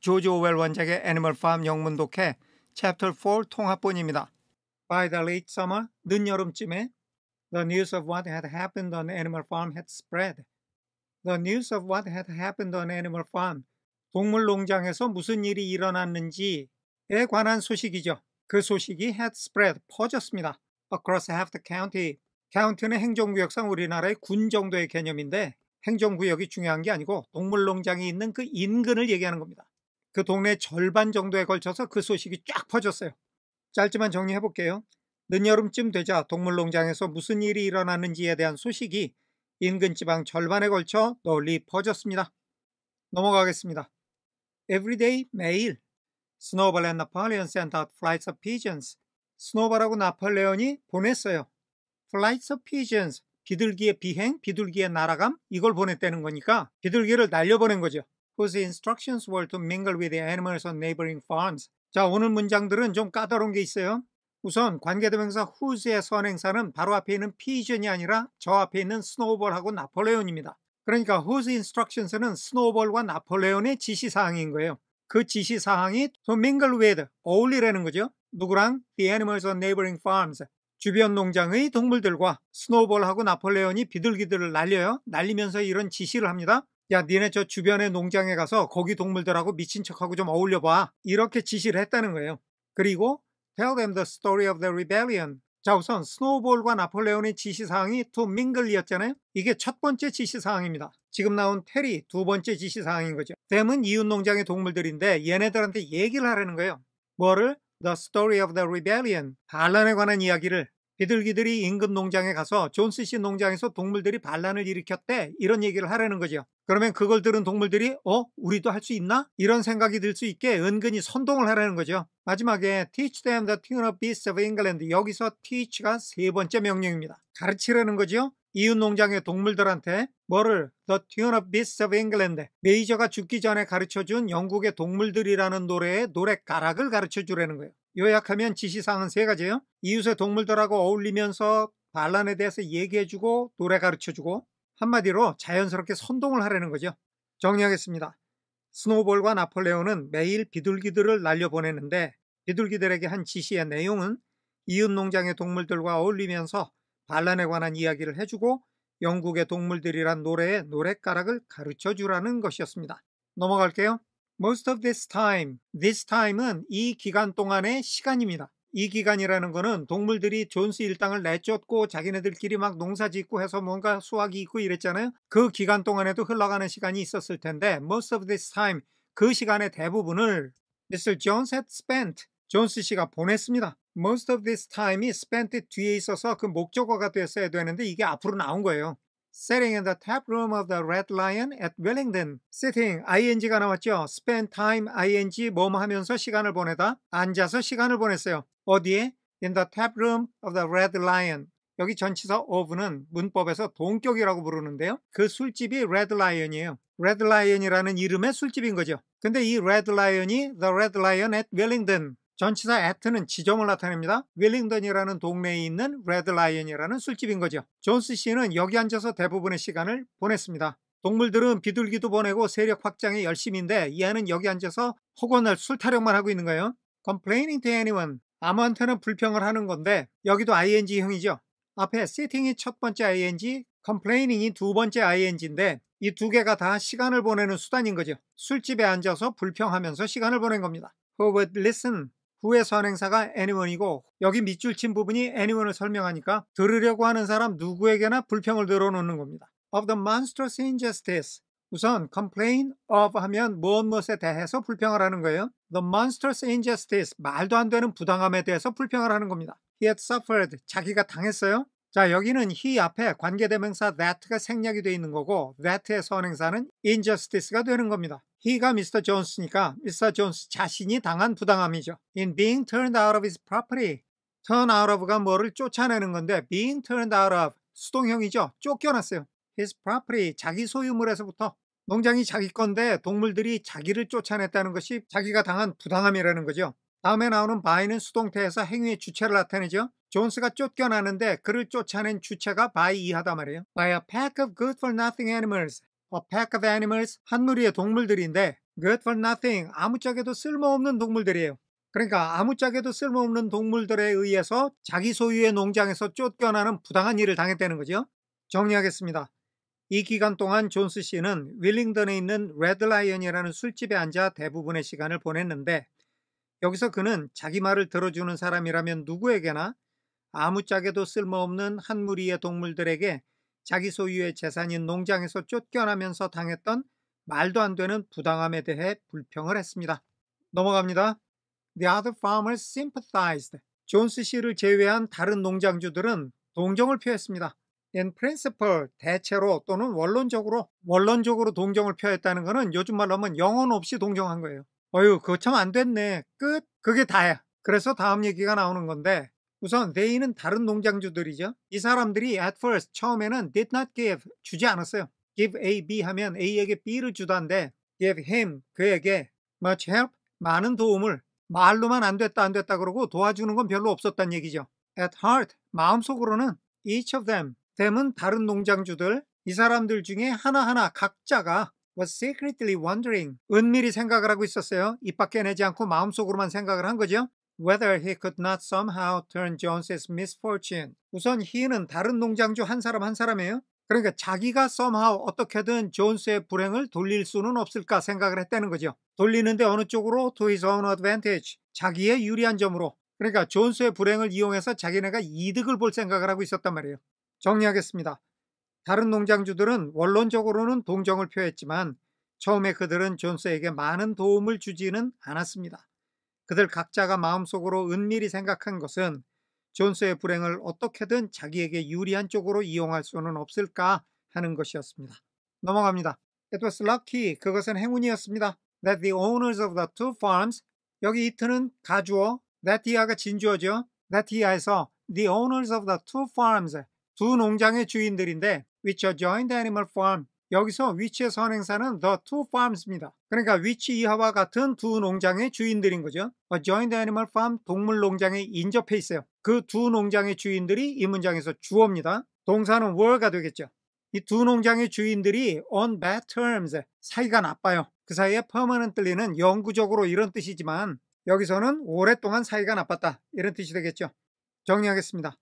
조지 오웰 원작의 애니멀 팜 영문 독해 챕터 4 통합본입니다. By the late summer, 늦여름쯤에 the news of what had happened on Animal Farm had spread. The news of what had happened on Animal Farm. 동물 농장에서 무슨 일이 일어났는지에 관한 소식이죠. 그 소식이 had spread, 퍼졌습니다. Across half the county. 카운티는 행정구역상 우리나라의 군 정도의 개념인데 행정구역이 중요한 게 아니고 동물농장이 있는 그 인근을 얘기하는 겁니다. 그 동네 절반 정도에 걸쳐서 그 소식이 쫙 퍼졌어요. 짧지만 정리해볼게요. 늦여름쯤 되자 동물농장에서 무슨 일이 일어나는지에 대한 소식이 인근 지방 절반에 걸쳐 널리 퍼졌습니다. 넘어가겠습니다. Everyday 매일 스노우발 앤 나폴레온 센터 Flights of Pigeons 스노우발하고 나폴레온이 보냈어요. Flights of Pigeons 비둘기의 비행, 비둘기의 날아감 이걸 보냈다는 거니까 비둘기를 날려보낸 거죠. whose instructions were to mingle with the animals on neighboring farms. 자, 오늘 문장들은 좀 까다로운 게 있어요. 우선 관계대명사 whose의 선행사는 바로 앞에 있는 피전이 아니라 저 앞에 있는 스노우볼하고 나폴레온입니다. 그러니까 whose instructions는 스노우볼과 나폴레온의 지시사항인 거예요. 그 지시사항이 to mingle with, 어울리라는 거죠. 누구랑? The animals on neighboring farms. 주변 농장의 동물들과 스노우볼하고 나폴레온이 비둘기들을 날려요. 날리면서 이런 지시를 합니다. 야 니네 저주변의 농장에 가서 거기 동물들하고 미친 척하고 좀 어울려봐 이렇게 지시를 했다는 거예요. 그리고 Tell them the story of the rebellion. 자 우선 스노우볼과 나폴레온의 지시사항이 to mingle이었잖아요. 이게 첫 번째 지시사항입니다. 지금 나온 테리 두 번째 지시사항인 거죠. 댐은 이웃농장의 동물들인데 얘네들한테 얘기를 하라는 거예요. 뭐를? The story of the rebellion. 반란에 관한 이야기를 비둘기들이 인근 농장에 가서 존스 씨 농장에서 동물들이 반란을 일으켰대 이런 얘기를 하라는 거죠. 그러면 그걸 들은 동물들이 어? 우리도 할 수 있나? 이런 생각이 들 수 있게 은근히 선동을 하라는 거죠. 마지막에 teach them the tune of beasts of England 여기서 teach가 세 번째 명령입니다. 가르치라는 거죠. 이웃 농장의 동물들한테 뭐를 The Tune of Beasts of England 메이저가 죽기 전에 가르쳐준 영국의 동물들이라는 노래의 노래 가락을 가르쳐주라는 거예요. 요약하면 지시사항은 세 가지예요. 이웃의 동물들하고 어울리면서 반란에 대해서 얘기해주고 노래 가르쳐주고 한마디로 자연스럽게 선동을 하려는 거죠. 정리하겠습니다. 스노볼과 나폴레오는 매일 비둘기들을 날려보내는데 비둘기들에게 한 지시의 내용은 이웃 농장의 동물들과 어울리면서 반란에 관한 이야기를 해주고 영국의 동물들이란 노래의 노랫가락을 가르쳐주라는 것이었습니다. 넘어갈게요. most of this time, this time은 이 기간 동안의 시간입니다. 이 기간이라는 거는 동물들이 존스 일당을 내쫓고 자기네들끼리 막 농사 짓고 해서 뭔가 수확이 있고 이랬잖아요. 그 기간 동안에도 흘러가는 시간이 있었을 텐데 most of this time 그 시간의 대부분을 Mr. Jones had spent 존스 씨가 보냈습니다. most of this time이 spent 뒤에 있어서 그 목적어가 됐어야 되는데 이게 앞으로 나온 거예요. sitting in the tap room of the Red Lion at Wellington. sitting, ing가 나왔죠. spend time, ing, 뭐뭐 하면서 시간을 보내다. 앉아서 시간을 보냈어요. 어디에? in the tap room of the Red Lion. 여기 전치사 of는 문법에서 동격이라고 부르는데요. 그 술집이 Red Lion이에요. Red Lion이라는 이름의 술집인 거죠. 근데 이 Red Lion이 the Red Lion at Wellington. 전치사 애트는 지점을 나타냅니다. 윌링턴이라는 동네에 있는 레드라이언이라는 술집인 거죠. 존스 씨는 여기 앉아서 대부분의 시간을 보냈습니다. 동물들은 비둘기도 보내고 세력 확장에 열심인데 이 얘는 여기 앉아서 허건할 술 타령만 하고 있는 거예요. complaining to anyone 아무한테는 불평을 하는 건데 여기도 ing형이죠. 앞에 sitting이 첫 번째 ing, complaining이 두 번째 ing인데 이 두 개가 다 시간을 보내는 수단인 거죠. 술집에 앉아서 불평하면서 시간을 보낸 겁니다. Who would listen 후에 선행사가 anyone이고 여기 밑줄 친 부분이 anyone을 설명하니까 들으려고 하는 사람 누구에게나 불평을 들어놓는 겁니다. Of the monstrous injustice. 우선 complain of 하면 무엇무엇에 대해서 불평을 하는 거예요. The monstrous injustice. 말도 안 되는 부당함에 대해서 불평을 하는 겁니다. He had suffered. 자기가 당했어요. 자 여기는 he 앞에 관계대명사 that가 생략이 되어 있는 거고 that의 선행사는 injustice가 되는 겁니다. he가 Mr. Jones니까 Mr. Jones 자신이 당한 부당함이죠. in being turned out of his property turn out of가 뭐를 쫓아내는 건데 being turned out of 수동형이죠. 쫓겨났어요. his property 자기 소유물에서부터 농장이 자기 건데 동물들이 자기를 쫓아냈다는 것이 자기가 당한 부당함이라는 거죠. 다음에 나오는 바이는 수동태에서 행위의 주체를 나타내죠. 존스가 쫓겨나는데 그를 쫓아낸 주체가 바이 이하다 말이에요. By a pack of good for nothing animals. A pack of animals. 한 무리의 동물들인데 good for nothing. 아무짝에도 쓸모없는 동물들이에요. 그러니까 아무짝에도 쓸모없는 동물들에 의해서 자기 소유의 농장에서 쫓겨나는 부당한 일을 당했다는 거죠. 정리하겠습니다. 이 기간 동안 존스 씨는 윌링던에 있는 레드라이언이라는 술집에 앉아 대부분의 시간을 보냈는데 여기서 그는 자기 말을 들어주는 사람이라면 누구에게나 아무짝에도 쓸모없는 한 무리의 동물들에게 자기 소유의 재산인 농장에서 쫓겨나면서 당했던 말도 안 되는 부당함에 대해 불평을 했습니다. 넘어갑니다. The other farmers sympathized. 존스 씨를 제외한 다른 농장주들은 동정을 표했습니다. In principle, 대체로 또는 원론적으로, 원론적으로 동정을 표했다는 것은 요즘 말로 하면 영혼 없이 동정한 거예요. 어휴 그거 참 안 됐네 끝 그게 다야 그래서 다음 얘기가 나오는 건데 우선 they는 다른 농장주들이죠 이 사람들이 at first 처음에는 did not give 주지 않았어요 give A, B 하면 A에게 B를 주던데 give him 그에게 much help 많은 도움을 말로만 안 됐다 안 됐다 그러고 도와주는 건 별로 없었단 얘기죠 at heart 마음속으로는 each of them them은 다른 농장주들 이 사람들 중에 하나하나 각자가 was secretly wondering. 은밀히 생각을 하고 있었어요. 입 밖에 내지 않고 마음속으로만 생각을 한 거죠. whether he could not somehow turn Jones's misfortune. 우선 he는 다른 농장주 한 사람 한 사람이에요. 그러니까 자기가 somehow 어떻게든 존스의 불행을 돌릴 수는 없을까 생각을 했다는 거죠. 돌리는데 어느 쪽으로? to his own advantage. 자기의 유리한 점으로. 그러니까 존스의 불행을 이용해서 자기네가 이득을 볼 생각을 하고 있었단 말이에요. 정리하겠습니다. 다른 농장주들은 원론적으로는 동정을 표했지만 처음에 그들은 존스에게 많은 도움을 주지는 않았습니다. 그들 각자가 마음속으로 은밀히 생각한 것은 존스의 불행을 어떻게든 자기에게 유리한 쪽으로 이용할 수는 없을까 하는 것이었습니다. 넘어갑니다. It was lucky. 그것은 행운이었습니다. That the owners of the two farms. 여기 이트는 가주어. That the가 진주어죠. That the에서 the owners of the two farms. 두 농장의 주인들인데 which a j o i n t animal farm. 여기서 위치의 선행사는 the two farms입니다. 그러니까 위치 이하와 같은 두 농장의 주인들인 거죠. a j o i n t animal farm 동물 농장에 인접해 있어요. 그 두 농장의 주인들이 이 문장에서 주어입니다. 동사는 were가 되겠죠. 이 두 농장의 주인들이 on bad terms 사이가 나빠요. 그 사이에 permanently는 영구적으로 이런 뜻이지만 여기서는 오랫동안 사이가 나빴다 이런 뜻이 되겠죠. 정리하겠습니다.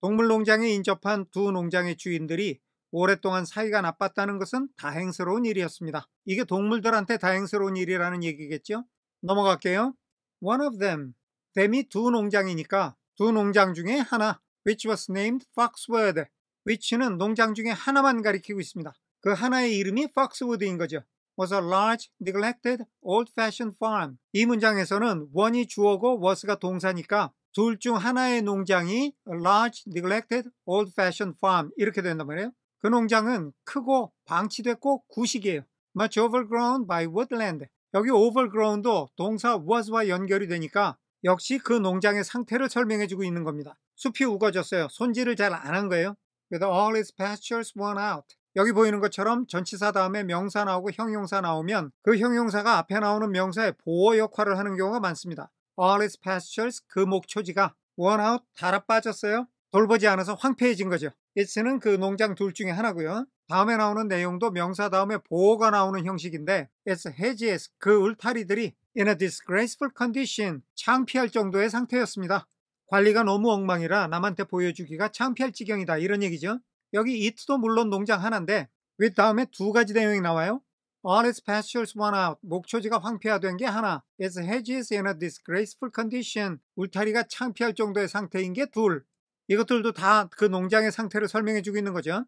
동물농장에 인접한 두 농장의 주인들이 오랫동안 사이가 나빴다는 것은 다행스러운 일이었습니다. 이게 동물들한테 다행스러운 일이라는 얘기겠죠? 넘어갈게요. One of them. 댐이 두 농장이니까 두 농장 중에 하나 which was named Foxwood. which는 농장 중에 하나만 가리키고 있습니다. 그 하나의 이름이 Foxwood인 거죠. was a large, neglected, old-fashioned farm. 이 문장에서는 o n e 이 주어고 was가 동사니까 둘 중 하나의 농장이 a large, neglected, old-fashioned farm 이렇게 된단 말이에요. 그 농장은 크고 방치됐고 구식이에요. Much overgrown by woodland. 여기 overgrown도 동사 was와 연결이 되니까 역시 그 농장의 상태를 설명해주고 있는 겁니다. 숲이 우거졌어요. 손질을 잘 안 한 거예요. 그래서 all its pastures worn out. 여기 보이는 것처럼 전치사 다음에 명사 나오고 형용사 나오면 그 형용사가 앞에 나오는 명사의 보호 역할을 하는 경우가 많습니다. all its pastures 그 목초지가 worn out 달아 빠졌어요. 돌보지 않아서 황폐해진 거죠. it는 그 농장 둘 중에 하나고요. 다음에 나오는 내용도 명사 다음에 보호가 나오는 형식인데 it's hedges 그 울타리들이 in a disgraceful condition 창피할 정도의 상태였습니다. 관리가 너무 엉망이라 남한테 보여주기가 창피할 지경이다 이런 얘기죠. 여기 it도 물론 농장 하나인데 with 다음에 두 가지 내용이 나와요. All its pastures won out. 목초지가 황폐화된 게 하나. Its hedges in a disgraceful condition. 울타리가 창피할 정도의 상태인 게 둘. 이것들도 다 그 농장의 상태를 설명해주고 있는 거죠.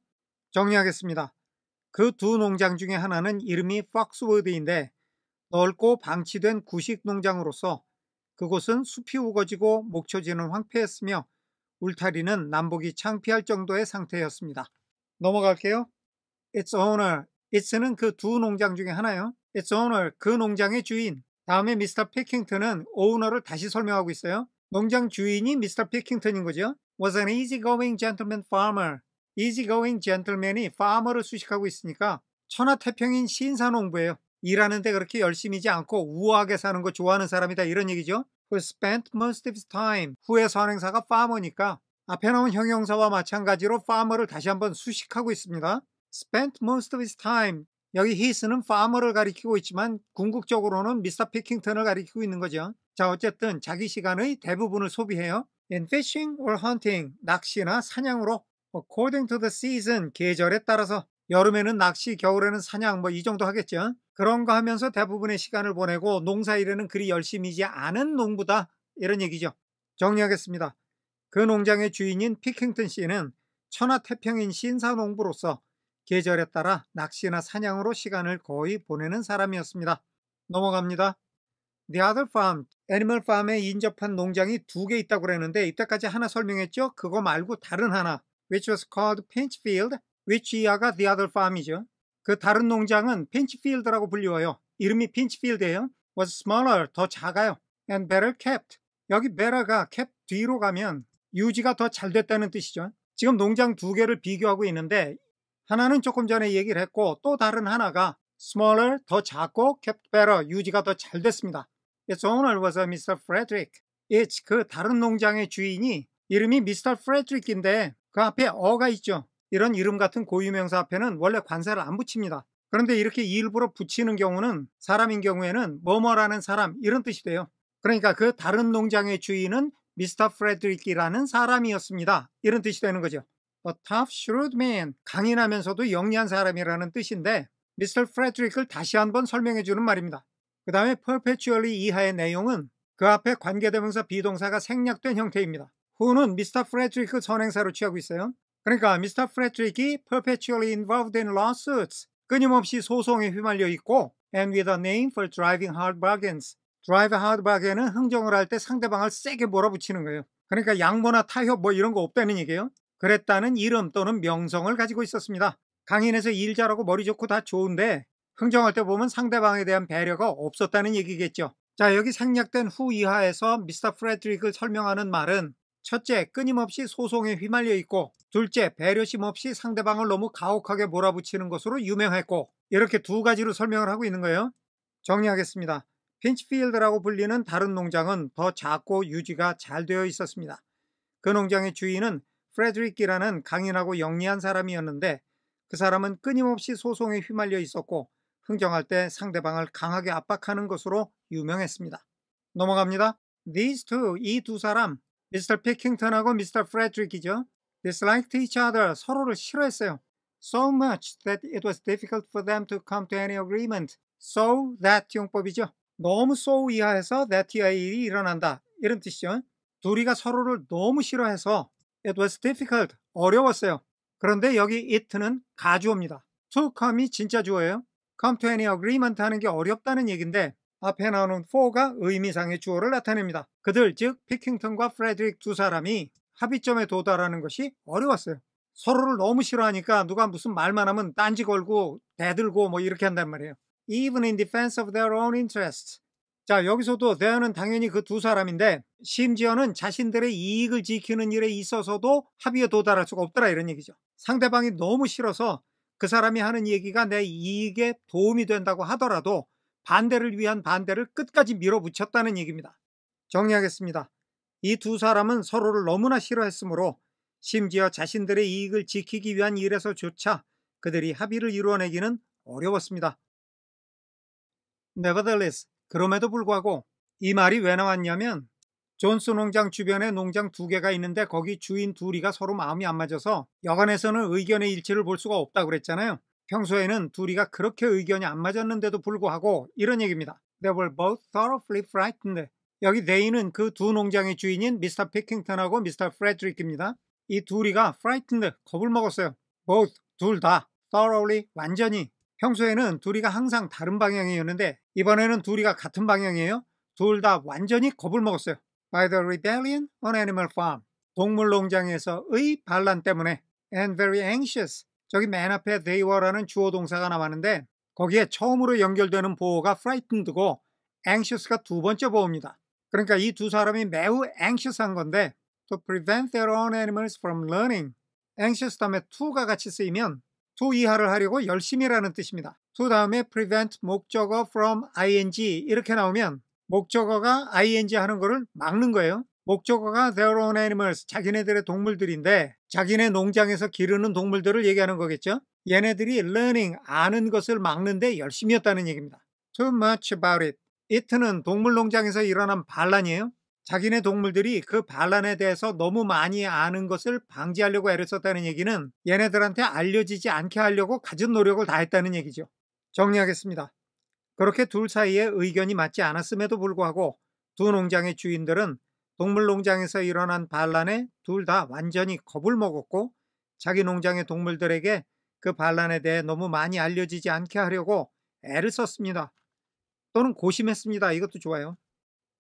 정리하겠습니다. 그 두 농장 중에 하나는 이름이 폭스워드인데 넓고 방치된 구식 농장으로서 그곳은 숲이 우거지고 목초지는 황폐했으며 울타리는 남북이 창피할 정도의 상태였습니다. 넘어갈게요. Its owner. Its는 그 두 농장 중에 하나요. Its owner. 그 농장의 주인. 다음에 미스터 피킹턴은 오너를 다시 설명하고 있어요. 농장 주인이 미스터 피킹턴인 거죠. was an easygoing gentleman farmer. easygoing gentleman이 farmer로 수식하고 있으니까 천하태평인 신사농부예요. 일하는데 그렇게 열심히지 않고 우아하게 사는 거 좋아하는 사람이다 이런 얘기죠. Who spent most of his time. 후에 선행사가 farmer니까 앞에 나온 형용사와 마찬가지로 farmer를 다시 한번 수식하고 있습니다. spent most of his time. 여기 his는 farmer를 가리키고 있지만 궁극적으로는 미스터 피킹턴을 가리키고 있는 거죠. 자 어쨌든 자기 시간의 대부분을 소비해요. in fishing or hunting, 낚시나 사냥으로 뭐, according to the season, 계절에 따라서 여름에는 낚시, 겨울에는 사냥 뭐 이 정도 하겠죠. 그런 거 하면서 대부분의 시간을 보내고 농사일에는 그리 열심이지 않은 농부다 이런 얘기죠. 정리하겠습니다. 그 농장의 주인인 피킹턴 씨는 천하태평인 신사농부로서 계절에 따라 낚시나 사냥으로 시간을 거의 보내는 사람이었습니다. 넘어갑니다. 네아들 팜, 애니멀 팜에 인접한 농장이 두 개 있다고 그랬는데 이때까지 하나 설명했죠? 그거 말고 다른 하나 which was called Pinchfield which 이하가 the other farm이죠. 그 다른 농장은 Pinchfield라고 불리워요. 이름이 Pinchfield예요. was smaller, 더 작아요. and better kept. 여기 better가 kept 뒤로 가면 유지가 더 잘 됐다는 뜻이죠. 지금 농장 두 개를 비교하고 있는데 하나는 조금 전에 얘기를 했고 또 다른 하나가 smaller, 더 작고 kept better, 유지가 더 잘 됐습니다. It's owner was a Mr. Frederick. It's 그 다른 농장의 주인이 이름이 Mr. Frederick인데 그 앞에 어가 있죠. 이런 이름 같은 고유명사 앞에는 원래 관사를 안 붙입니다. 그런데 이렇게 일부러 붙이는 경우는 사람인 경우에는 뭐뭐라는 사람 이런 뜻이 돼요. 그러니까 그 다른 농장의 주인은 미스터 프레드릭이라는 사람이었습니다. 이런 뜻이 되는 거죠. A tough, shrewd man, 강인하면서도 영리한 사람이라는 뜻인데 미스터 프레드릭을 다시 한번 설명해 주는 말입니다. 그 다음에 perpetually 이하의 내용은 그 앞에 관계대명사 비동사가 생략된 형태입니다. who는 Frederick 선행사로 취하고 있어요. 그러니까 Mr. r f e d e r i c k 이 perpetually involved in lawsuits, 끊임없이 소송에 휘말려 있고 and with a name for driving hard bargains, drive hard bargain은 흥정을 할 때 상대방을 세게 몰아붙이는 거예요. 그러니까 양보나 타협 뭐 이런 거 없다는 얘기예요. 그랬다는 이름 또는 명성을 가지고 있었습니다. 강인해서 일자라고 머리 좋고 다 좋은데 흥정할 때 보면 상대방에 대한 배려가 없었다는 얘기겠죠. 자 여기 생략된 후 이하에서 미스터 프레드릭을 설명하는 말은 첫째 끊임없이 소송에 휘말려 있고 둘째 배려심 없이 상대방을 너무 가혹하게 몰아붙이는 것으로 유명했고 이렇게 두 가지로 설명을 하고 있는 거예요. 정리하겠습니다. 핀치필드라고 불리는 다른 농장은 더 작고 유지가 잘 되어 있었습니다. 그 농장의 주인은 프레드릭이라는 강인하고 영리한 사람이었는데 그 사람은 끊임없이 소송에 휘말려 있었고 흥정할 때 상대방을 강하게 압박하는 것으로 유명했습니다. 넘어갑니다. These two, 이 두 사람, Mr. Pickington하고 Mr. Frederick이죠. Disliked each other, 서로를 싫어했어요. So much that it was difficult for them to come to any agreement. So that 용법이죠. 너무 so 이하에서 that 이하 일이 일어난다. 이런 뜻이죠. 둘이가 서로를 너무 싫어해서 it was difficult, 어려웠어요. 그런데 여기 it는 가주어입니다. to come이 진짜 주어예요. come to any agreement 하는 게 어렵다는 얘긴데 앞에 나오는 for가 의미상의 주어를 나타냅니다. 그들 즉 피킹턴과 프레드릭 두 사람이 합의점에 도달하는 것이 어려웠어요. 서로를 너무 싫어하니까 누가 무슨 말만 하면 딴지 걸고 대들고 뭐 이렇게 한단 말이에요. Even in defense of their own interests. 자 여기서도 there는 당연히 그 두 사람인데 심지어는 자신들의 이익을 지키는 일에 있어서도 합의에 도달할 수가 없더라 이런 얘기죠. 상대방이 너무 싫어서 그 사람이 하는 얘기가 내 이익에 도움이 된다고 하더라도 반대를 위한 반대를 끝까지 밀어붙였다는 얘기입니다. 정리하겠습니다. 이 두 사람은 서로를 너무나 싫어했으므로 심지어 자신들의 이익을 지키기 위한 일에서조차 그들이 합의를 이루어내기는 어려웠습니다. Nevertheless, 그럼에도 불구하고 이 말이 왜 나왔냐면 존스 농장 주변에 농장 두 개가 있는데 거기 주인 둘이가 서로 마음이 안 맞아서 여관에서는 의견의 일치를 볼 수가 없다고 그랬잖아요. 평소에는 둘이가 그렇게 의견이 안 맞았는데도 불구하고 이런 얘기입니다. They were both thoroughly frightened. 여기 they는 그 두 농장의 주인인 미스터 피킹턴하고 미스터 프레드릭입니다. 이 둘이가 frightened, 겁을 먹었어요. both, 둘 다, thoroughly, 완전히. 평소에는 둘이가 항상 다른 방향이었는데 이번에는 둘이가 같은 방향이에요. 둘 다 완전히 겁을 먹었어요. by the rebellion on animal farm. 동물 농장에서의 반란 때문에 and very anxious. 저기 맨 앞에 they were라는 주어 동사가 나왔는데 거기에 처음으로 연결되는 보호가 frightened고 anxious가 두 번째 보호입니다. 그러니까 이 두 사람이 매우 anxious한 건데 to prevent their own animals from learning. anxious 다음에 to가 같이 쓰이면 to 이하를 하려고 열심히라는 뜻입니다. to 다음에 prevent 목적어 from ing 이렇게 나오면 목적어가 ing 하는 거를 막는 거예요. 목적어가 their own animals, 자기네들의 동물들인데 자기네 농장에서 기르는 동물들을 얘기하는 거겠죠. 얘네들이 learning, 아는 것을 막는데 열심히 했다는 얘기입니다. Too much about it. it는 동물농장에서 일어난 반란이에요. 자기네 동물들이 그 반란에 대해서 너무 많이 아는 것을 방지하려고 애를 썼다는 얘기는 얘네들한테 알려지지 않게 하려고 가진 노력을 다했다는 얘기죠. 정리하겠습니다. 그렇게 둘 사이에 의견이 맞지 않았음에도 불구하고 두 농장의 주인들은 동물 농장에서 일어난 반란에 둘 다 완전히 겁을 먹었고 자기 농장의 동물들에게 그 반란에 대해 너무 많이 알려지지 않게 하려고 애를 썼습니다. 또는 고심했습니다. 이것도 좋아요.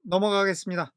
넘어가겠습니다.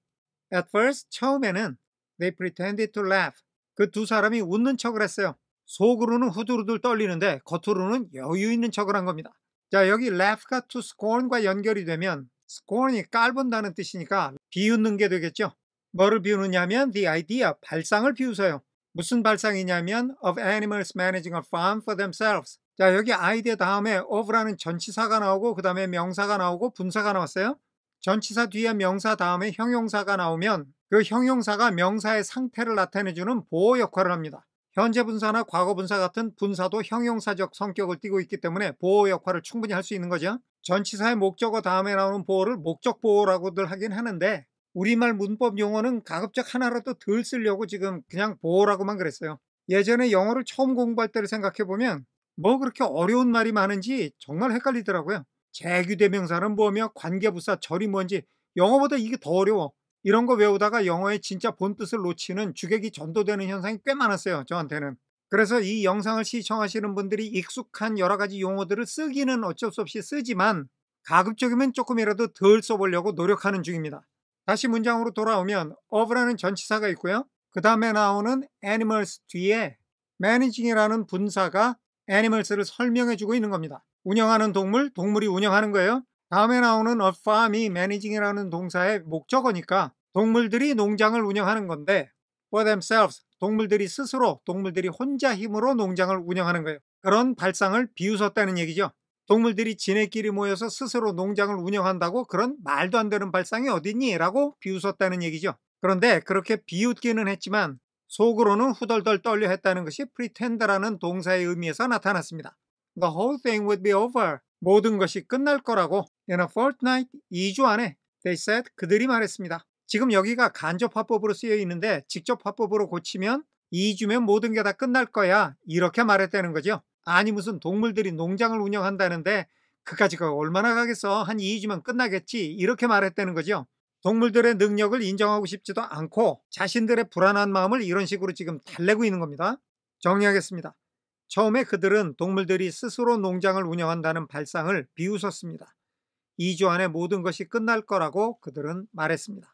At first, 처음에는 they pretended to laugh. 그 두 사람이 웃는 척을 했어요. 속으로는 후두루들 떨리는데 겉으로는 여유 있는 척을 한 겁니다. 자 여기 l e f t h 가 to scorn과 연결이 되면 scorn이 깔본다는 뜻이니까 비웃는 게 되겠죠. 뭐를 비우느냐면 the idea, 발상을 비웃어요. 무슨 발상이냐면 of animals managing a farm for themselves. 자 여기 아이디어 다음에 of라는 전치사가 나오고 그 다음에 명사가 나오고 분사가 나왔어요. 전치사 뒤에 명사 다음에 형용사가 나오면 그 형용사가 명사의 상태를 나타내주는 보호 역할을 합니다. 현재 분사나 과거 분사 같은 분사도 형용사적 성격을 띠고 있기 때문에 보호 역할을 충분히 할 수 있는 거죠. 전치사의 목적어 다음에 나오는 보호를 목적 보호라고들 하긴 하는데 우리말 문법 용어는 가급적 하나라도 덜 쓰려고 지금 그냥 보호라고만 그랬어요. 예전에 영어를 처음 공부할 때를 생각해보면 뭐 그렇게 어려운 말이 많은지 정말 헷갈리더라고요. 재규대명사는 뭐며 관계부사 절이 뭔지 영어보다 이게 더 어려워. 이런 거 외우다가 영어의 진짜 본뜻을 놓치는 주객이 전도되는 현상이 꽤 많았어요. 저한테는. 그래서 이 영상을 시청하시는 분들이 익숙한 여러 가지 용어들을 쓰기는 어쩔 수 없이 쓰지만 가급적이면 조금이라도 덜 써보려고 노력하는 중입니다. 다시 문장으로 돌아오면 of라는 전치사가 있고요. 그 다음에 나오는 animals 뒤에 managing이라는 분사가 animals를 설명해주고 있는 겁니다. 운영하는 동물, 동물이 운영하는 거예요. 다음에 나오는 a farm이 managing이라는 동사의 목적어니까 동물들이 농장을 운영하는 건데 for themselves, 동물들이 스스로, 동물들이 혼자 힘으로 농장을 운영하는 거예요. 그런 발상을 비웃었다는 얘기죠. 동물들이 지네끼리 모여서 스스로 농장을 운영한다고 그런 말도 안 되는 발상이 어딨니? 라고 비웃었다는 얘기죠. 그런데 그렇게 비웃기는 했지만 속으로는 후덜덜 떨려 했다는 것이 pretend라는 동사의 의미에서 나타났습니다. The whole thing would be over. 모든 것이 끝날 거라고 In a fortnight, 2주 안에 they said 그들이 말했습니다. 지금 여기가 간접 화법으로 쓰여 있는데 직접 화법으로 고치면 2주면 모든 게 다 끝날 거야 이렇게 말했다는 거죠. 아니 무슨 동물들이 농장을 운영한다는데 그까지가 얼마나 가겠어 한 2주면 끝나겠지 이렇게 말했다는 거죠. 동물들의 능력을 인정하고 싶지도 않고 자신들의 불안한 마음을 이런 식으로 지금 달래고 있는 겁니다. 정리하겠습니다. 처음에 그들은 동물들이 스스로 농장을 운영한다는 발상을 비웃었습니다. 2주 안에 모든 것이 끝날 거라고 그들은 말했습니다.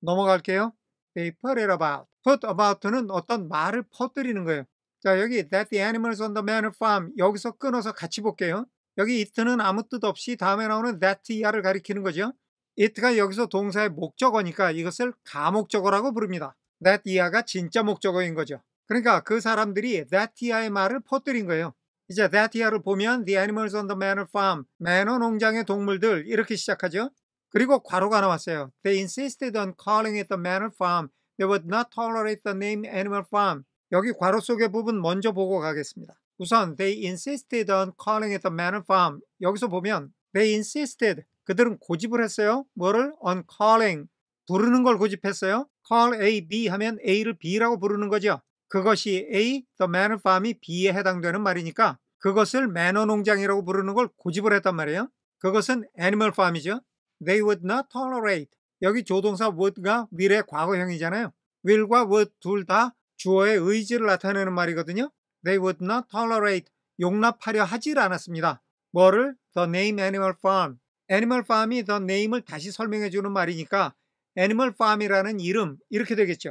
넘어갈게요. They putted about. put about는 어떤 말을 퍼뜨리는 거예요. 자 여기 that the animals on the manor farm 여기서 끊어서 같이 볼게요. 여기 it는 아무 뜻 없이 다음에 나오는 that 이 r 를 가리키는 거죠. it가 여기서 동사의 목적어니까 이것을 가목적어라고 부릅니다. that 이 r 가 진짜 목적어인 거죠. 그러니까 그 사람들이 that 이 r 의 말을 퍼뜨린 거예요. 이제 that year를 보면 the animals on the manor farm, 매너 농장의 동물들 이렇게 시작하죠. 그리고 괄호가 나왔어요. They insisted on calling it the manor farm. They would not tolerate the name animal farm. 여기 괄호 속의 부분 먼저 보고 가겠습니다. 우선 they insisted on calling it the manor farm. 여기서 보면 they insisted. 그들은 고집을 했어요. 뭐를? on calling. 부르는 걸 고집했어요. call A, B 하면 A를 B라고 부르는 거죠. 그것이 A, the manor farm이 B에 해당되는 말이니까 그것을 매너 농장이라고 부르는 걸 고집을 했단 말이에요. 그것은 animal farm이죠. They would not tolerate. 여기 조동사 would가 will의 과거형이잖아요. will과 would 둘 다 주어의 의지를 나타내는 말이거든요. They would not tolerate. 용납하려 하질 않았습니다. 뭐를? The name animal farm. animal farm이 the name을 다시 설명해 주는 말이니까 animal farm이라는 이름 이렇게 되겠죠.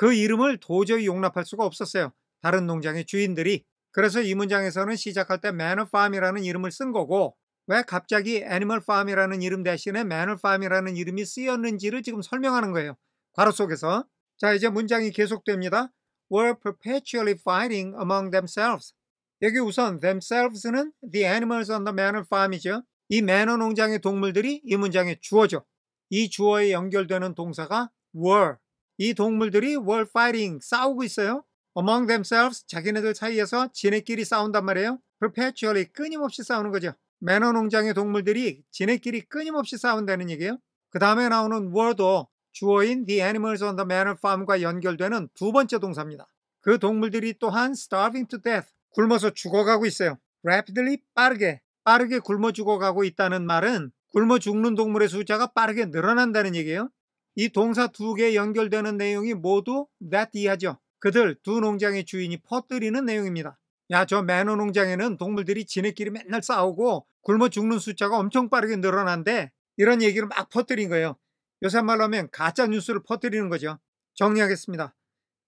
그 이름을 도저히 용납할 수가 없었어요. 다른 농장의 주인들이. 그래서 이 문장에서는 시작할 때 Manor Farm이라는 이름을 쓴 거고 왜 갑자기 Animal Farm이라는 이름 대신에 Manor Farm이라는 이름이 쓰였는지를 지금 설명하는 거예요. 괄호 속에서. 자 이제 문장이 계속됩니다. were perpetually fighting among themselves. 여기 우선 themselves는 the animals on the manor farm이죠. 이 매너 농장의 동물들이 이 문장의 주어죠. 이 주어에 연결되는 동사가 were 이 동물들이 월파 r e 싸우고 있어요. among themselves, 자기네들 사이에서 지네끼리 싸운단 말이에요. perpetually, 끊임없이 싸우는 거죠. 매너 농장의 동물들이 지네끼리 끊임없이 싸운다는 얘기예요. 그 다음에 나오는 w 도 주어인 the animals on the manor farm과 연결되는 두 번째 동사입니다. 그 동물들이 또한 starving to death, 굶어서 죽어가고 있어요. rapidly, 빠르게, 빠르게 굶어 죽어가고 있다는 말은 굶어 죽는 동물의 숫자가 빠르게 늘어난다는 얘기예요. 이 동사 두 개 연결되는 내용이 모두 that 이하죠. 그들 두 농장의 주인이 퍼뜨리는 내용입니다. 야 저 매너 농장에는 동물들이 지네끼리 맨날 싸우고 굶어 죽는 숫자가 엄청 빠르게 늘어난데 이런 얘기를 막 퍼뜨린 거예요. 요새 말로 하면 가짜 뉴스를 퍼뜨리는 거죠. 정리하겠습니다.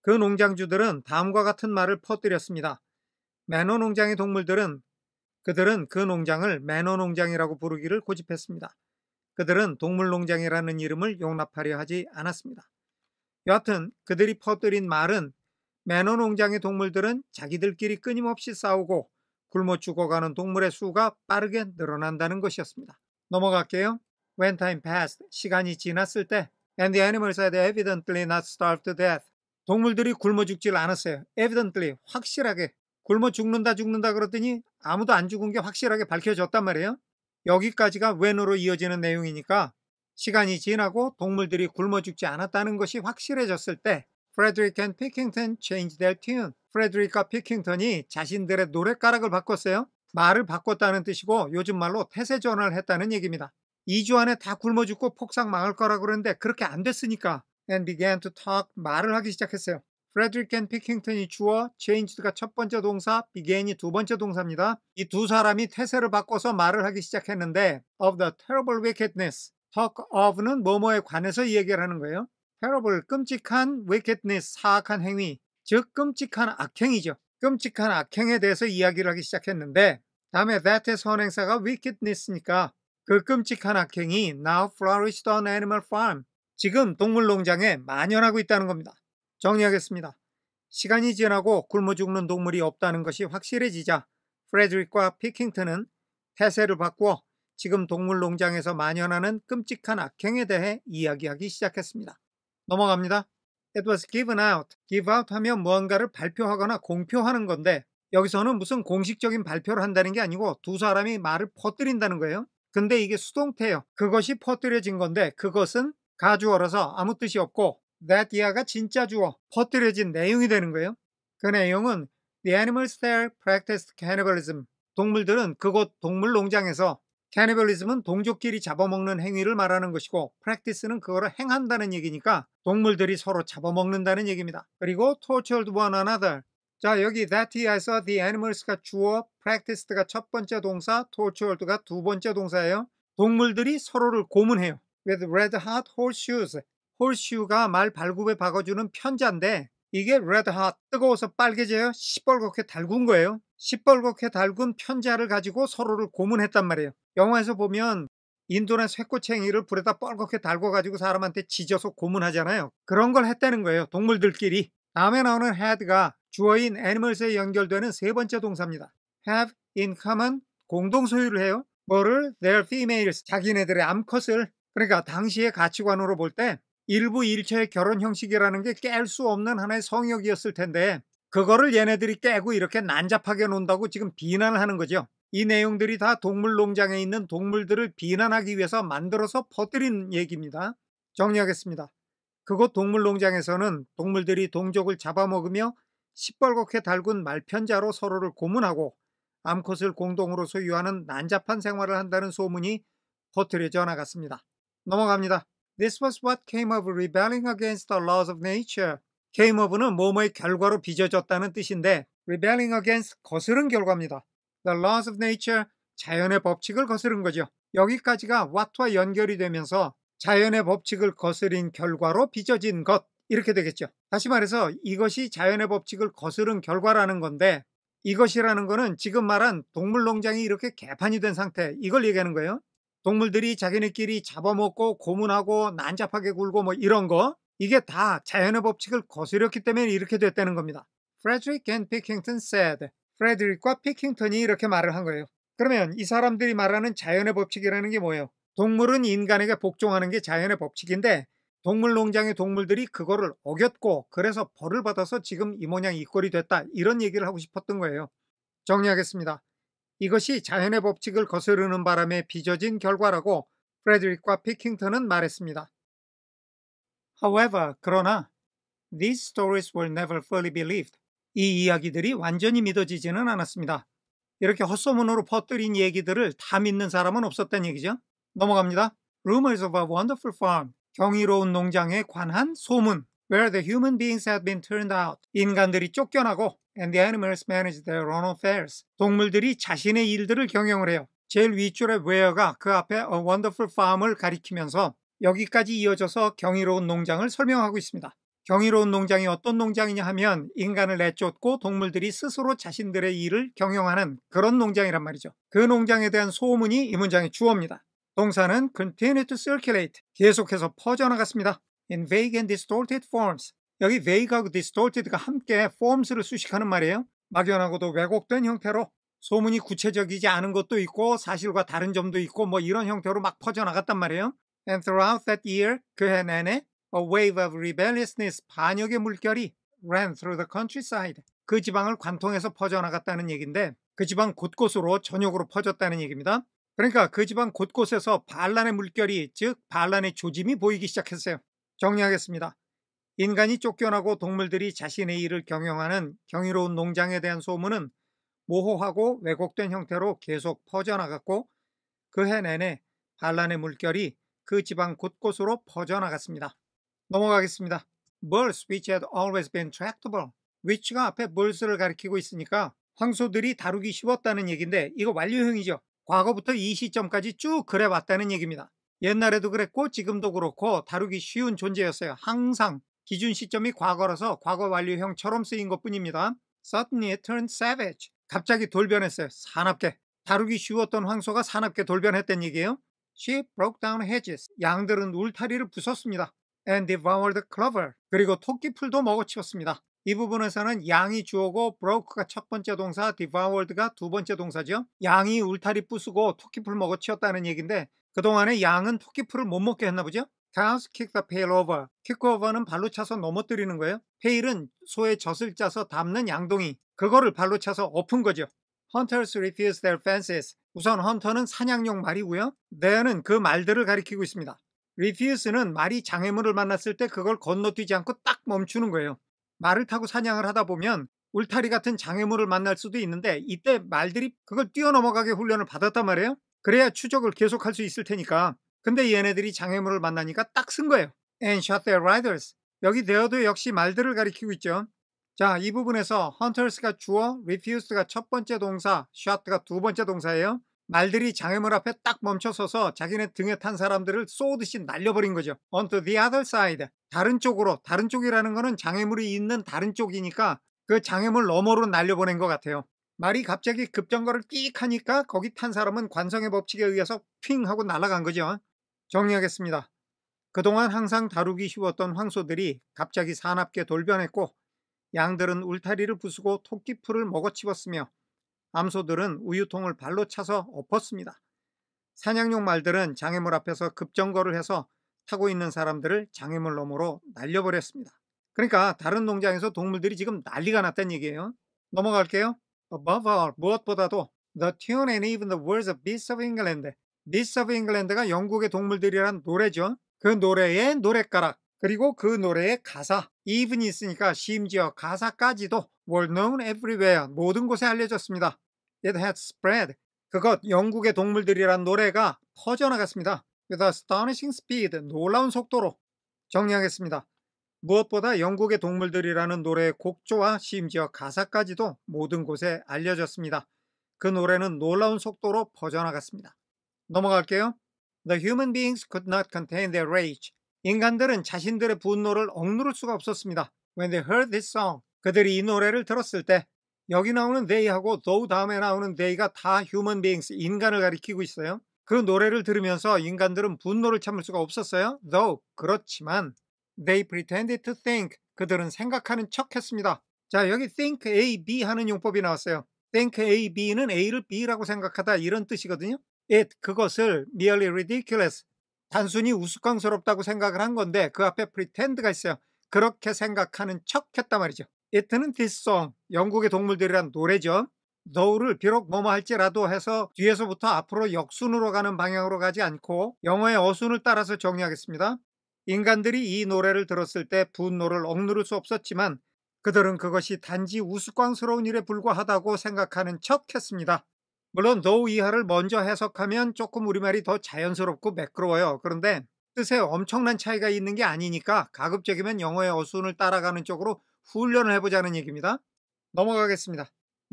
그 농장주들은 다음과 같은 말을 퍼뜨렸습니다. 매너 농장의 동물들은 그들은 그 농장을 매너 농장이라고 부르기를 고집했습니다. 그들은 동물농장이라는 이름을 용납하려 하지 않았습니다. 여하튼 그들이 퍼뜨린 말은 매너 농장의 동물들은 자기들끼리 끊임없이 싸우고 굶어 죽어가는 동물의 수가 빠르게 늘어난다는 것이었습니다. 넘어갈게요. When time passed, 시간이 지났을 때 And the animals had evidently not starved to death. 동물들이 굶어 죽질 않았어요. Evidently, 확실하게. 굶어 죽는다 죽는다 그랬더니 아무도 안 죽은 게 확실하게 밝혀졌단 말이에요. 여기까지가 웬으로 이어지는 내용이니까 시간이 지나고 동물들이 굶어 죽지 않았다는 것이 확실해졌을 때 프레드릭 앤 피킹턴 Change Their Tune 프레드릭과 피킹턴이 자신들의 노랫가락을 바꿨어요. 말을 바꿨다는 뜻이고 요즘 말로 태세 전환을 했다는 얘기입니다. 2주 안에 다 굶어 죽고 폭삭 망할 거라 그러는데 그렇게 안 됐으니까 and began to talk 말을 하기 시작했어요. 프레드릭 피킹턴이 주어, 체인지드가 첫 번째 동사, 비게인이 두 번째 동사입니다. 이 두 사람이 태세를 바꿔서 말을 하기 시작했는데 of the terrible wickedness, talk of는 뭐뭐에 관해서 이야기를 하는 거예요. terrible, 끔찍한 wickedness, 사악한 행위, 즉 끔찍한 악행이죠. 끔찍한 악행에 대해서 이야기를 하기 시작했는데 다음에 that의 선행사가 wickedness니까 그 끔찍한 악행이 now flourished on animal farm 지금 동물농장에 만연하고 있다는 겁니다. 정리하겠습니다. 시간이 지나고 굶어 죽는 동물이 없다는 것이 확실해지자 프레드릭과 피킹턴은 태세를 바꾸어 지금 동물농장에서 만연하는 끔찍한 악행에 대해 이야기하기 시작했습니다. 넘어갑니다. It was given out. give out 하면 무언가를 발표하거나 공표하는 건데 여기서는 무슨 공식적인 발표를 한다는 게 아니고 두 사람이 말을 퍼뜨린다는 거예요. 근데 이게 수동태예요. 그것이 퍼뜨려진 건데 그것은 가주어라서 아무 뜻이 없고 That y e 가 진짜 주어 퍼뜨려진 내용이 되는 거예요. 그 내용은 The animals there practiced cannibalism. 동물들은 그곳 동물 농장에서 캐니발리즘은 동족끼리 잡아먹는 행위를 말하는 것이고 프랙티스는 그거를 행한다는 얘기니까 동물들이 서로 잡아먹는다는 얘기입니다. 그리고 tortured one another. 자 여기 that y e 에서 the animals가 주어 practiced가 첫 번째 동사 tortured가 두 번째 동사예요. 동물들이 서로를 고문해요. With red hot horseshoes 홀슈가 말 발굽에 박아주는 편자인데 이게 레드핫 뜨거워서 빨개져요 시뻘겋게 달군 거예요 시뻘겋게 달군 편자를 가지고 서로를 고문했단 말이에요 영화에서 보면 인도는 쇠꼬챙이를 불에다 뻘겋게 달궈가지고 사람한테 지져서 고문하잖아요 그런 걸 했다는 거예요 동물들끼리 다음에 나오는 헤드가 주어인 애니멀스에 연결되는 세 번째 동사입니다 have in common 공동 소유를 해요 뭐를 their females 자기네들의 암컷을 그러니까 당시의 가치관으로 볼때 일부 일체의 결혼 형식이라는 게 깰 수 없는 하나의 성역이었을 텐데 그거를 얘네들이 깨고 이렇게 난잡하게 논다고 지금 비난을 하는 거죠. 이 내용들이 다 동물농장에 있는 동물들을 비난하기 위해서 만들어서 퍼뜨린 얘기입니다. 정리하겠습니다. 그곳 동물농장에서는 동물들이 동족을 잡아먹으며 시뻘겋게 달군 말편자로 서로를 고문하고 암컷을 공동으로 소유하는 난잡한 생활을 한다는 소문이 퍼뜨려져 나갔습니다. 넘어갑니다. This was what came of rebelling against the laws of nature. came of는 뭐뭐의 결과로 빚어졌다는 뜻인데 rebelling against 거스른 결과입니다. The laws of nature 자연의 법칙을 거스른 거죠. 여기까지가 what와 연결이 되면서 자연의 법칙을 거스린 결과로 빚어진 것 이렇게 되겠죠. 다시 말해서 이것이 자연의 법칙을 거스른 결과라는 건데 이것이라는 거는 지금 말한 동물농장이 이렇게 개판이 된 상태 이걸 얘기하는 거예요. 동물들이 자기네끼리 잡아먹고 고문하고 난잡하게 굴고 뭐 이런 거 이게 다 자연의 법칙을 거스렸기 때문에 이렇게 됐다는 겁니다. Frederick and Pickington said. 프레드릭과 피킹턴이 이렇게 말을 한 거예요. 그러면 이 사람들이 말하는 자연의 법칙이라는 게 뭐예요? 동물은 인간에게 복종하는 게 자연의 법칙인데 동물 농장의 동물들이 그거를 어겼고 그래서 벌을 받아서 지금 이 모양 이 꼴이 됐다 이런 얘기를 하고 싶었던 거예요. 정리하겠습니다. 이것이 자연의 법칙을 거스르는 바람에 빚어진 결과라고 프레드릭과 피킹턴은 말했습니다. However, 그러나 These stories were never fully believed. 이 이야기들이 완전히 믿어지지는 않았습니다. 이렇게 헛소문으로 퍼뜨린 얘기들을 다 믿는 사람은 없었단 얘기죠. 넘어갑니다. Rumors of a Wonderful Farm 경이로운 농장에 관한 소문 Where the human beings had been turned out 인간들이 쫓겨나고 and the animals manage their own affairs. 동물들이 자신의 일들을 경영을 해요. 제일 윗줄의 웨어가 그 앞에 A Wonderful Farm을 가리키면서 여기까지 이어져서 경이로운 농장을 설명하고 있습니다. 경이로운 농장이 어떤 농장이냐 하면 인간을 내쫓고 동물들이 스스로 자신들의 일을 경영하는 그런 농장이란 말이죠. 그 농장에 대한 소문이 이 문장의 주어입니다. 동사는 continue to circulate, 계속해서 퍼져나갔습니다. In vague and distorted forms, 여기 they가 distorted가 함께 forms를 수식하는 말이에요. 막연하고도 왜곡된 형태로 소문이 구체적이지 않은 것도 있고 사실과 다른 점도 있고 뭐 이런 형태로 막 퍼져나갔단 말이에요. And throughout that year, 그 해 내내 a wave of rebelliousness, 반역의 물결이 ran through the countryside, 그 지방을 관통해서 퍼져나갔다는 얘기인데 그 지방 곳곳으로 전역으로 퍼졌다는 얘기입니다. 그러니까 그 지방 곳곳에서 반란의 물결이 즉 반란의 조짐이 보이기 시작했어요. 정리하겠습니다. 인간이 쫓겨나고 동물들이 자신의 일을 경영하는 경이로운 농장에 대한 소문은 모호하고 왜곡된 형태로 계속 퍼져나갔고 그 해 내내 반란의 물결이 그 지방 곳곳으로 퍼져나갔습니다. 넘어가겠습니다. Bulls which had always been tractable. which가 앞에 bulls를 가리키고 있으니까 황소들이 다루기 쉬웠다는 얘기인데 이거 완료형이죠. 과거부터 이 시점까지 쭉 그래왔다는 얘기입니다. 옛날에도 그랬고 지금도 그렇고 다루기 쉬운 존재였어요. 항상 기준 시점이 과거라서 과거 완료형처럼 쓰인 것 뿐입니다. suddenly turned savage. 갑자기 돌변했어요. 사납게. 다루기 쉬웠던 황소가 사납게 돌변했던 얘기예요. She broke down hedges. 양들은 울타리를 부쉈습니다. And devoured clover. 그리고 토끼풀도 먹어치웠습니다. 이 부분에서는 양이 주어고 broke가 첫 번째 동사, devoured가 두 번째 동사죠. 양이 울타리 부수고 토끼풀 먹어치웠다는 얘기인데 그동안에 양은 토끼풀을 못 먹게 했나 보죠. Downs kick the pail over. kick over는 발로 차서 넘어뜨리는 거예요. pail은 소의 젖을 짜서 담는 양동이. 그거를 발로 차서 엎은 거죠. Hunters refuse their fences. 우선 헌터는 사냥용 말이고요. there는 그 말들을 가리키고 있습니다. refuse는 말이 장애물을 만났을 때 그걸 건너뛰지 않고 딱 멈추는 거예요. 말을 타고 사냥을 하다 보면 울타리 같은 장애물을 만날 수도 있는데 이때 말들이 그걸 뛰어넘어가게 훈련을 받았단 말이에요. 그래야 추적을 계속할 수 있을 테니까 근데 얘네들이 장애물을 만나니까 딱 쓴 거예요. And shot their riders. 여기 되어도 역시 말들을 가리키고 있죠. 자, 이 부분에서 hunters가 주어, refuse가 첫 번째 동사, shot가 두 번째 동사예요. 말들이 장애물 앞에 딱 멈춰서서 자기네 등에 탄 사람들을 쏘듯이 날려버린 거죠. onto the other side. 다른 쪽으로, 다른 쪽이라는 거는 장애물이 있는 다른 쪽이니까 그 장애물 너머로 날려보낸 것 같아요. 말이 갑자기 급정거를 끼익 하니까 거기 탄 사람은 관성의 법칙에 의해서 핑 하고 날아간 거죠. 정리하겠습니다. 그동안 항상 다루기 쉬웠던 황소들이 갑자기 사납게 돌변했고 양들은 울타리를 부수고 토끼풀을 먹어치웠으며 암소들은 우유통을 발로 차서 엎었습니다. 사냥용 말들은 장애물 앞에서 급정거를 해서 타고 있는 사람들을 장애물 너머로 날려버렸습니다. 그러니까 다른 농장에서 동물들이 지금 난리가 났단 얘기예요. 넘어갈게요. Above all, 무엇보다도 The tune and even the words of Beasts of England 미스 오브 잉글랜드가 영국의 동물들이란 노래죠. 그 노래의 노래가락 그리고 그 노래의 가사 이분이 있으니까 심지어 가사까지도 were known everywhere 모든 곳에 알려졌습니다. It had spread 그것 영국의 동물들이란 노래가 퍼져나갔습니다. With astonishing speed 놀라운 속도로 정리하겠습니다. 무엇보다 영국의 동물들이라는 노래의 곡조와 심지어 가사까지도 모든 곳에 알려졌습니다. 그 노래는 놀라운 속도로 퍼져나갔습니다. 넘어갈게요. The human beings could not contain their rage. 인간들은 자신들의 분노를 억누를 수가 없었습니다. When they heard this song, 그들이 이 노래를 들었을 때 여기 나오는 they하고 though 다음에 나오는 they가 다 human beings, 인간을 가리키고 있어요. 그 노래를 들으면서 인간들은 분노를 참을 수가 없었어요. though, 그렇지만 they pretended to think, 그들은 생각하는 척 했습니다. 자, 여기 think A, B 하는 용법이 나왔어요. think A, B는 A를 B라고 생각하다 이런 뜻이거든요. it 그것을 merely ridiculous 단순히 우스꽝스럽다고 생각을 한 건데 그 앞에 pretend가 있어요. 그렇게 생각하는 척 했단 말이죠. it는 this song 영국의 동물들이란 노래죠. 너울을 비록 뭐뭐 할지라도 해서 뒤에서부터 앞으로 역순으로 가는 방향으로 가지 않고 영어의 어순을 따라서 정리하겠습니다. 인간들이 이 노래를 들었을 때 분노를 억누를 수 없었지만 그들은 그것이 단지 우스꽝스러운 일에 불과하다고 생각하는 척 했습니다. 물론 no 이하를 먼저 해석하면 조금 우리말이 더 자연스럽고 매끄러워요. 그런데 뜻에 엄청난 차이가 있는 게 아니니까 가급적이면 영어의 어순을 따라가는 쪽으로 훈련을 해보자는 얘기입니다. 넘어가겠습니다.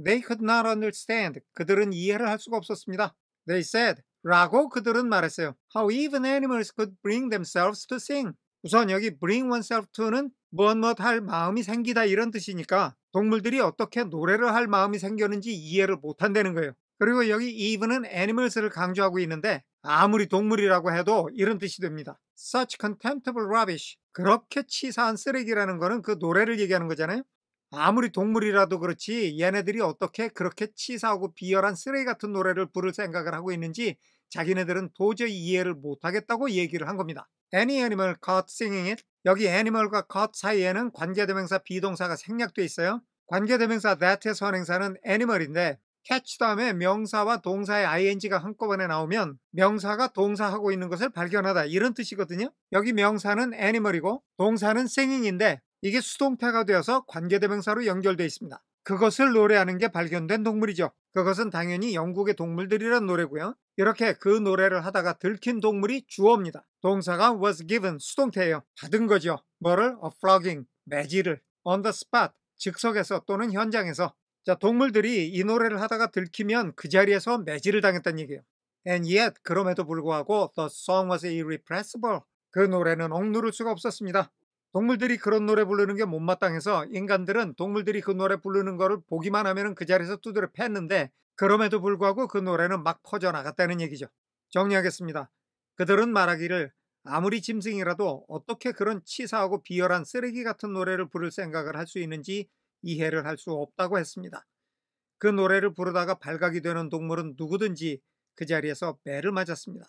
They could not understand. 그들은 이해를 할 수가 없었습니다. They said. 라고 그들은 말했어요. How even animals could bring themselves to sing. 우선 여기 bring oneself to는 무엇무엇 뭐 할 마음이 생기다 이런 뜻이니까 동물들이 어떻게 노래를 할 마음이 생겼는지 이해를 못한다는 거예요. 그리고 여기 even은 animals를 강조하고 있는데 아무리 동물이라고 해도 이런 뜻이 됩니다. such contemptible rubbish 그렇게 치사한 쓰레기라는 거는 그 노래를 얘기하는 거잖아요. 아무리 동물이라도 그렇지 얘네들이 어떻게 그렇게 치사하고 비열한 쓰레기 같은 노래를 부를 생각을 하고 있는지 자기네들은 도저히 이해를 못하겠다고 얘기를 한 겁니다. Any animal caught singing it 여기 animal과 caught 사이에는 관계대명사 비동사가 생략돼 있어요. 관계대명사 that의 선행사는 animal인데 catch 다음에 명사와 동사의 ing가 한꺼번에 나오면 명사가 동사하고 있는 것을 발견하다 이런 뜻이거든요. 여기 명사는 animal이고 동사는 singing인데 이게 수동태가 되어서 관계대명사로 연결되어 있습니다. 그것을 노래하는 게 발견된 동물이죠. 그것은 당연히 영국의 동물들이란 노래고요. 이렇게 그 노래를 하다가 들킨 동물이 주어입니다. 동사가 was given 수동태예요. 받은 거죠. 뭐를? a flogging, 매질을. on the spot, 즉석에서 또는 현장에서 자, 동물들이 이 노래를 하다가 들키면 그 자리에서 매질을 당했다는 얘기예요. And yet, 그럼에도 불구하고 The song was irrepressible. 그 노래는 억누를 수가 없었습니다. 동물들이 그런 노래 부르는 게 못마땅해서 인간들은 동물들이 그 노래 부르는 거를 보기만 하면 그 자리에서 두드려 팼는데 그럼에도 불구하고 그 노래는 막 퍼져나갔다는 얘기죠. 정리하겠습니다. 그들은 말하기를 아무리 짐승이라도 어떻게 그런 치사하고 비열한 쓰레기 같은 노래를 부를 생각을 할 수 있는지 이해를 할 수 없다고 했습니다. 그 노래를 부르다가 발각이 되는 동물은 누구든지 그 자리에서 매를 맞았습니다.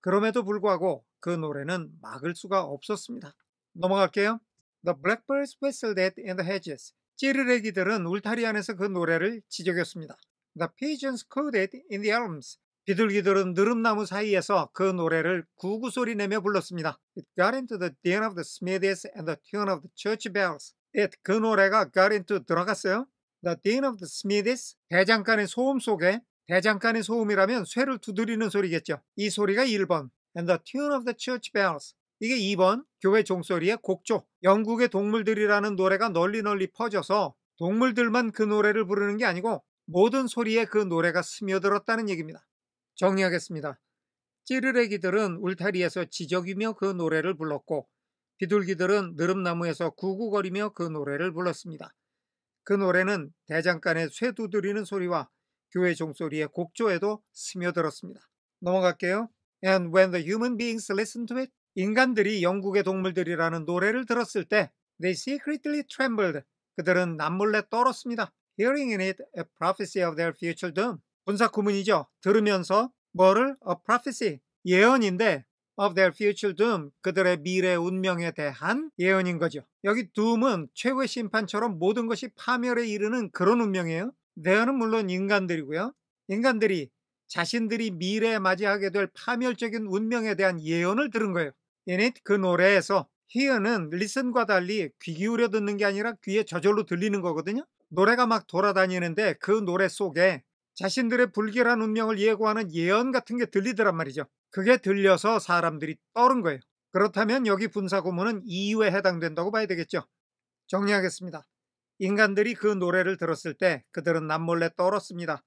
그럼에도 불구하고 그 노래는 막을 수가 없었습니다. 넘어갈게요. The blackbirds whistled in the hedges. 찌르레기들은 울타리 안에서 그 노래를 지적했습니다 The pigeons cooed in the elms. 비둘기들은 느릅나무 사이에서 그 노래를 구구소리 내며 불렀습니다. It got into the din of the smithies and the tune of the church bells. 예, 그 노래가 g o into 들어갔어요. The Dean of the Smiths 대장간의 소음 속에 대장간의 소음이라면 쇠를 두드리는 소리겠죠. 이 소리가 1번 And the tune of the church bells 이게 2번 교회 종소리의 곡조 영국의 동물들이라는 노래가 널리 널리 퍼져서 동물들만 그 노래를 부르는 게 아니고 모든 소리에 그 노래가 스며들었다는 얘기입니다. 정리하겠습니다. 찌르레기들은 울타리에서 지적이며 그 노래를 불렀고 비둘기들은 느릅나무에서 구구거리며 그 노래를 불렀습니다. 그 노래는 대장간의 쇠 두드리는 소리와 교회 종소리의 곡조에도 스며들었습니다. 넘어갈게요. And when the human beings l i s t e n to it, 인간들이 영국의 동물들이라는 노래를 들었을 때 they secretly trembled. 그들은 남몰래 떨었습니다. Hearing in it a prophecy of their future doom. 분사 구문이죠. 들으면서 뭐를 a prophecy 예언인데 of their future doom, 그들의 미래 운명에 대한 예언인 거죠. 여기 doom은 최후의 심판처럼 모든 것이 파멸에 이르는 그런 운명이에요. 대어는 물론 인간들이고요. 인간들이 자신들이 미래에 맞이하게 될 파멸적인 운명에 대한 예언을 들은 거예요. 이닛 그 노래에서 히어는 리슨과 달리 귀 기울여 듣는 게 아니라 귀에 저절로 들리는 거거든요. 노래가 막 돌아다니는데 그 노래 속에 자신들의 불길한 운명을 예고하는 예언 같은 게 들리더란 말이죠. 그게 들려서 사람들이 떠른 거예요. 그렇다면 여기 분사고문은 이유에 e 해당된다고 봐야 되겠죠. 정리하겠습니다. 인간들이 그 노래를 들었을 때 그들은 남몰래 떨었습니다.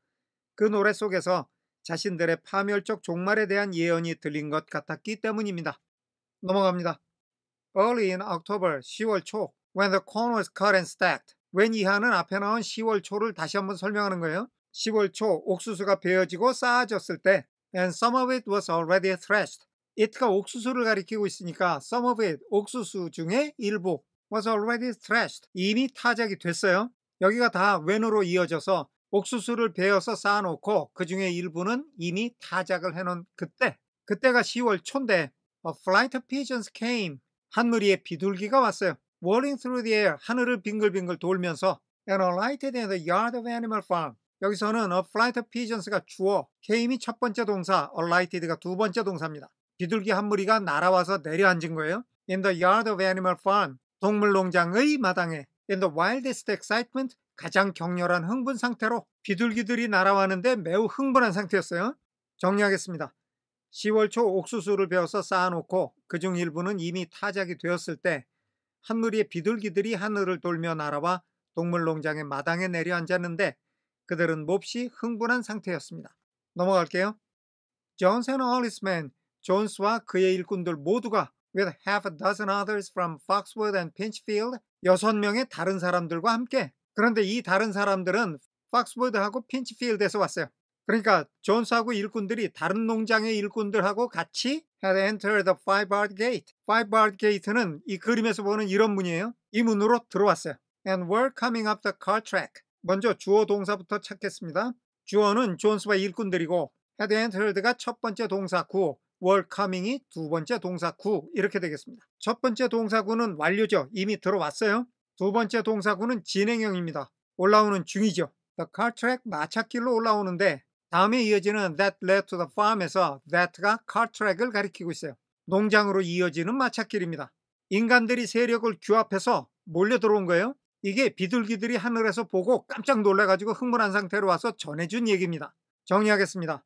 그 노래 속에서 자신들의 파멸적 종말에 대한 예언이 들린 것 같았기 때문입니다. 넘어갑니다. Early in October, 10월 초, when the corn was cut and stacked. 웬 이하는 앞에 나온 10월 초를 다시 한번 설명하는 거예요. 10월 초 옥수수가 베어지고 쌓아졌을 때 and some of it was already thrashed. it가 옥수수를 가리키고 있으니까 some of it, 옥수수 중에 일부 was already thrashed. 이미 타작이 됐어요. 여기가 다 외노로 이어져서 옥수수를 베어서 쌓아놓고 그 중에 일부는 이미 타작을 해놓은 그때 그때가 10월 초인데 A flight of pigeons came. 한 무리의 비둘기가 왔어요. Whirling through the air. 하늘을 빙글빙글 돌면서 And alighted in the yard of Animal Farm. 여기서는 a flight of pigeons가 주어, came이 첫 번째 동사, alighted가 두 번째 동사입니다. 비둘기 한 무리가 날아와서 내려앉은 거예요. In the yard of animal farm, 동물농장의 마당에 In the wildest excitement, 가장 격렬한 흥분 상태로 비둘기들이 날아와는데 매우 흥분한 상태였어요. 정리하겠습니다. 10월 초 옥수수를 베어서 쌓아놓고 그중 일부는 이미 타작이 되었을 때 한 무리의 비둘기들이 하늘을 돌며 날아와 동물농장의 마당에 내려앉았는데 그들은 몹시 흥분한 상태였습니다. 넘어갈게요. Johnson and all his men, 존스와 그의 일꾼들 모두가 with half a dozen others from Foxwood and Pinchfield 여섯 명의 다른 사람들과 함께 그런데 이 다른 사람들은 팍스보드하고 핀치필드에서 왔어요. 그러니까 존스하고 일꾼들이 다른 농장의 일꾼들하고 같이 had entered the five barred gate. five barred gate는 이 그림에서 보는 이런 문이에요. 이 문으로 들어왔어요. and were coming up the car track. 먼저 주어 동사부터 찾겠습니다. 주어는 존스와 일꾼들이고 헤드 앤 헬드가 첫 번째 동사 구, 월 커밍이 두 번째 동사 구 이렇게 되겠습니다. 첫 번째 동사구는 완료죠. 이미 들어왔어요. 두 번째 동사구는 진행형입니다. 올라오는 중이죠. The car track 마차길로 올라오는데 다음에 이어지는 that led to the farm에서 that가 car track을 가리키고 있어요. 농장으로 이어지는 마차길입니다. 인간들이 세력을 규합해서 몰려 들어온 거예요. 이게 비둘기들이 하늘에서 보고 깜짝 놀래가지고 흥분한 상태로 와서 전해준 얘기입니다. 정리하겠습니다.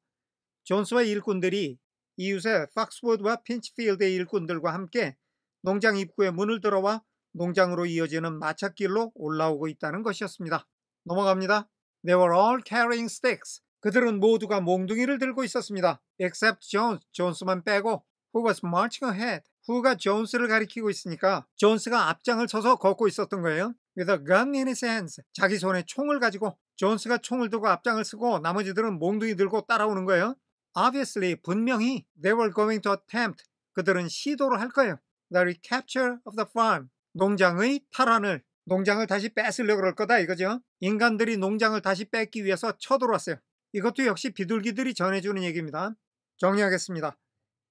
존스와 일꾼들이 이웃의 팍스워드와 핀치필드의 일꾼들과 함께 농장 입구에 문을 들어와 농장으로 이어지는 마찻길로 올라오고 있다는 것이었습니다. 넘어갑니다. They were all carrying sticks. 그들은 모두가 몽둥이를 들고 있었습니다. Except Jones, 존스만 빼고, who was marching ahead. 후가 존스를 가리키고 있으니까 존스가 앞장을 서서 걷고 있었던 거예요. 그래서 t gun in his hands, 자기 손에 총을 가지고 존스가 총을 들고 앞장을 쓰고 나머지들은 몽둥이 들고 따라오는 거예요. Obviously, 분명히 they were going to attempt, 그들은 시도를 할 거예요. The recapture of the farm, 농장의 탈환을, 농장을 다시 뺏으려고 그럴 거다 이거죠. 인간들이 농장을 다시 뺏기 위해서 쳐들어왔어요. 이것도 역시 비둘기들이 전해주는 얘기입니다. 정리하겠습니다.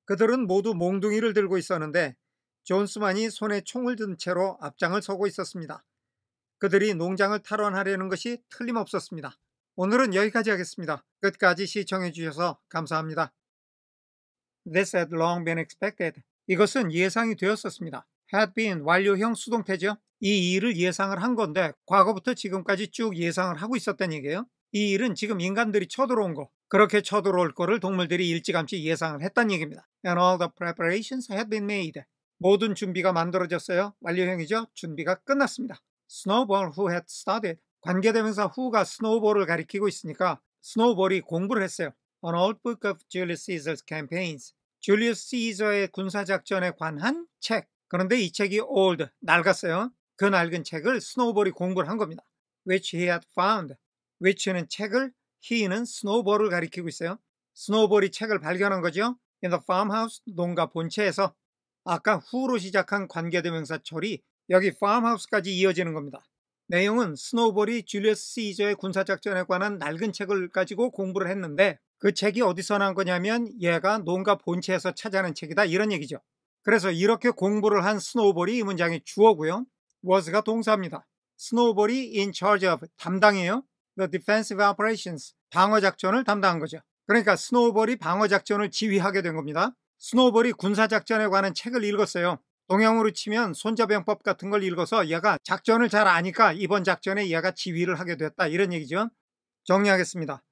그들은 모두 몽둥이를 들고 있었는데 존스만이 손에 총을 든 채로 앞장을 서고 있었습니다. 그들이 농장을 탈환하려는 것이 틀림없었습니다. 오늘은 여기까지 하겠습니다. 끝까지 시청해 주셔서 감사합니다. This had long been expected. 이것은 예상이 되었었습니다. had been 완료형 수동태죠. 이 일을 예상을 한 건데 과거부터 지금까지 쭉 예상을 하고 있었던 얘기예요. 이 일은 지금 인간들이 쳐들어온 거 그렇게 쳐들어올 거를 동물들이 일찌감치 예상을 했단 얘기입니다. And all the preparations had been made. 모든 준비가 만들어졌어요. 완료형이죠. 준비가 끝났습니다. Snowball who had started. 관계대명사 who가 snowball을 가리키고 있으니까 snowball이 공부를 했어요. An old book of Julius Caesar's campaigns. 줄리우스 시저의 군사작전에 관한 책. 그런데 이 책이 old, 낡았어요. 그 낡은 책을 스노우볼이 공부를 한 겁니다. which he had found. which는 책을 he는 스노볼을 가리키고 있어요. 스노볼이 책을 발견한 거죠. In the farmhouse 농가 본체에서 아까 후로 시작한 관계대명사 처리 여기 farmhouse까지 이어지는 겁니다. 내용은 스노볼이 줄리어스 시저의 군사작전에 관한 낡은 책을 가지고 공부를 했는데 그 책이 어디서 난 거냐면 얘가 농가 본체에서 찾아낸 책이다 이런 얘기죠. 그래서 이렇게 공부를 한 스노볼이 이 문장의 주어고요. was가 동사입니다. 스노볼이 in charge of 담당해요. the defensive operations, 방어작전을 담당한 거죠. 그러니까 스노우볼이 방어작전을 지휘하게 된 겁니다. 스노우볼이 군사작전에 관한 책을 읽었어요. 동양으로 치면 손자병법 같은 걸 읽어서 얘가 작전을 잘 아니까 이번 작전에 얘가 지휘를 하게 됐다 이런 얘기죠. 정리하겠습니다.